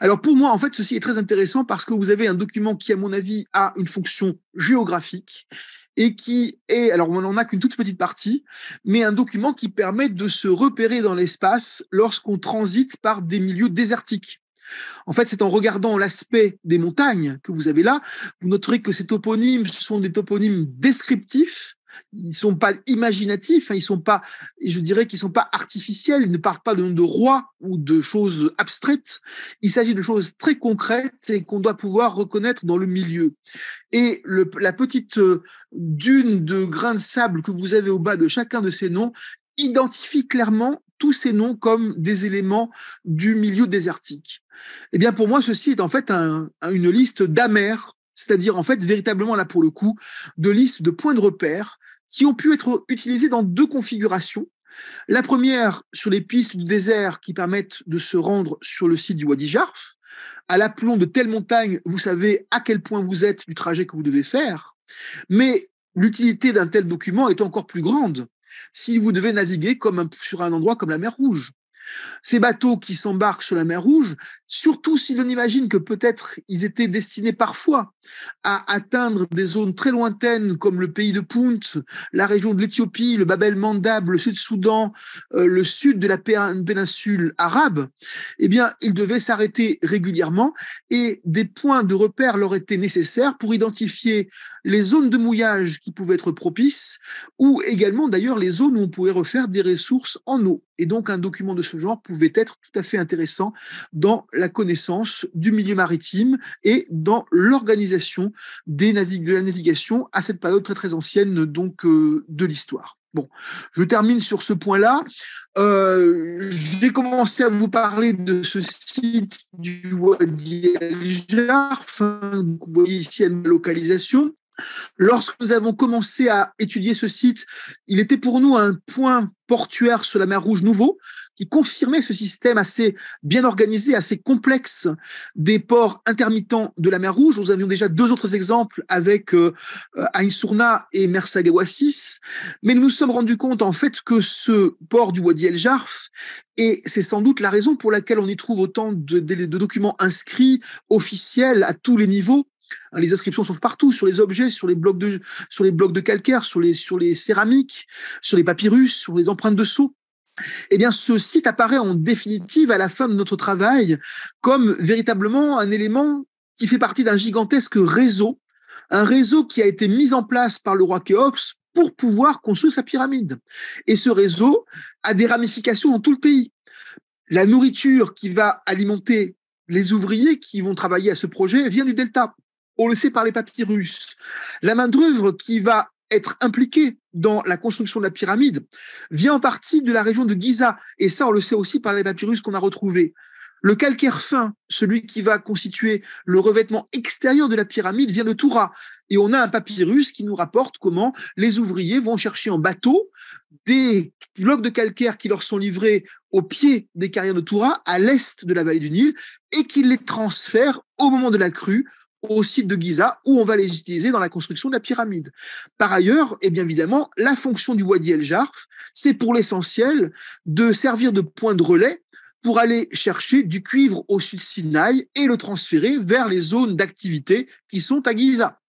Alors pour moi, en fait, ceci est très intéressant parce que vous avez un document qui, à mon avis, a une fonction géographique et qui est, alors on n'en a qu'une toute petite partie, mais un document qui permet de se repérer dans l'espace lorsqu'on transite par des milieux désertiques. En fait, c'est en regardant l'aspect des montagnes que vous avez là, vous noterez que ces toponymes sont des toponymes descriptifs ils sont pas imaginatifs, hein, ils sont pas, je dirais qu'ils sont pas artificiels, ils ne parlent pas de nom de roi ou de choses abstraites. Il s'agit de choses très concrètes et qu'on doit pouvoir reconnaître dans le milieu. Et la petite euh, dune de grains de sable que vous avez au bas de chacun de ces noms identifie clairement tous ces noms comme des éléments du milieu désertique. Eh bien, pour moi, ceci est en fait une liste d'amers, c'est-à-dire en fait véritablement là pour le coup, de listes de points de repère qui ont pu être utilisés dans deux configurations. La première sur les pistes du désert qui permettent de se rendre sur le site du Wadi Jarf. À l'aplomb de telle montagne, vous savez à quel point vous êtes du trajet que vous devez faire. Mais l'utilité d'un tel document est encore plus grande si vous devez naviguer comme sur un endroit comme la mer Rouge. Ces bateaux qui s'embarquent sur la mer Rouge, surtout si l'on imagine que peut-être ils étaient destinés parfois à atteindre des zones très lointaines comme le pays de Punt, la région de l'Éthiopie, le Babel Mandab, le Sud-Soudan, euh, le sud de la péninsule arabe, eh bien, ils devaient s'arrêter régulièrement et des points de repère leur étaient nécessaires pour identifier les zones de mouillage qui pouvaient être propices, ou également d'ailleurs les zones où on pouvait refaire des ressources en eau. Et donc un document de ce genre pouvait être tout à fait intéressant dans la connaissance du milieu maritime et dans l'organisation des de la navigation à cette période très très ancienne donc euh, de l'histoire. Bon, je termine sur ce point-là. Euh, j'ai commencé à vous parler de ce site du Wadi al hein, Vous voyez ici la localisation. Lorsque nous avons commencé à étudier ce site, il était pour nous un point portuaire sur la mer Rouge nouveau qui confirmait ce système assez bien organisé, assez complexe des ports intermittents de la mer Rouge. Nous avions déjà deux autres exemples avec euh, euh et et Mersagawassis, mais nous nous sommes rendus compte en fait que ce port du Wadi El Jarf, et c'est sans doute la raison pour laquelle on y trouve autant de documents inscrits, officiels, à tous les niveaux, Hein, les inscriptions sont partout, sur les objets, sur les blocs de, sur les blocs de calcaire, sur les, sur les céramiques, sur les papyrus, sur les empreintes de sceaux. Eh bien, ce site apparaît en définitive à la fin de notre travail comme véritablement un élément qui fait partie d'un gigantesque réseau, un réseau qui a été mis en place par le roi Khéops pour pouvoir construire sa pyramide. Et ce réseau a des ramifications dans tout le pays. La nourriture qui va alimenter les ouvriers qui vont travailler à ce projet vient du delta on le sait par les papyrus. La main d'œuvre qui va être impliquée dans la construction de la pyramide vient en partie de la région de Giza, et ça on le sait aussi par les papyrus qu'on a retrouvés. Le calcaire fin, celui qui va constituer le revêtement extérieur de la pyramide, vient de Toura. Et on a un papyrus qui nous rapporte comment les ouvriers vont chercher en bateau des blocs de calcaire qui leur sont livrés au pied des carrières de Toura, à l'est de la vallée du Nil, et qu'ils les transfèrent au moment de la crue au site de Giza où on va les utiliser dans la construction de la pyramide. Par ailleurs, et eh bien évidemment, la fonction du Wadi El Jarf, c'est pour l'essentiel de servir de point de relais pour aller chercher du cuivre au sud Sinaï et le transférer vers les zones d'activité qui sont à Giza.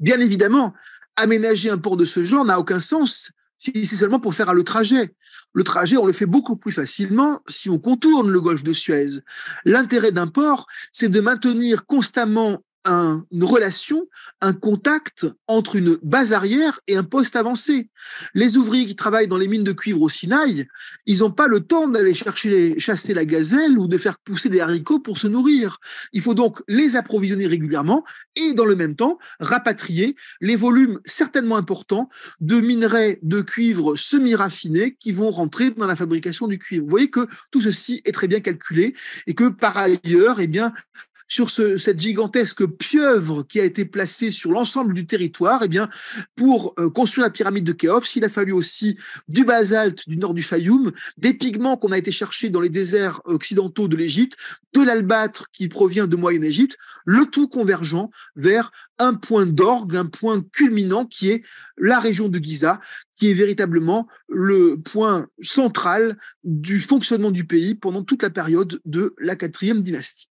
Bien évidemment, aménager un port de ce genre n'a aucun sens si c'est seulement pour faire le trajet. Le trajet, on le fait beaucoup plus facilement si on contourne le golfe de Suez. L'intérêt d'un port, c'est de maintenir constamment une relation, un contact entre une base arrière et un poste avancé. Les ouvriers qui travaillent dans les mines de cuivre au Sinaï, ils n'ont pas le temps d'aller chercher, chasser la gazelle ou de faire pousser des haricots pour se nourrir. Il faut donc les approvisionner régulièrement et dans le même temps rapatrier les volumes certainement importants de minerais de cuivre semi-raffinés qui vont rentrer dans la fabrication du cuivre. Vous voyez que tout ceci est très bien calculé et que par ailleurs, eh bien, sur cette gigantesque pieuvre qui a été placée sur l'ensemble du territoire, eh bien, pour euh, construire la pyramide de Khéops, il a fallu aussi du basalte du nord du Fayoum, des pigments qu'on a été chercher dans les déserts occidentaux de l'Égypte, de l'albâtre qui provient de Moyenne-Égypte, le tout convergent vers un point d'orgue, un point culminant qui est la région de Giza, qui est véritablement le point central du fonctionnement du pays pendant toute la période de la quatrième dynastie.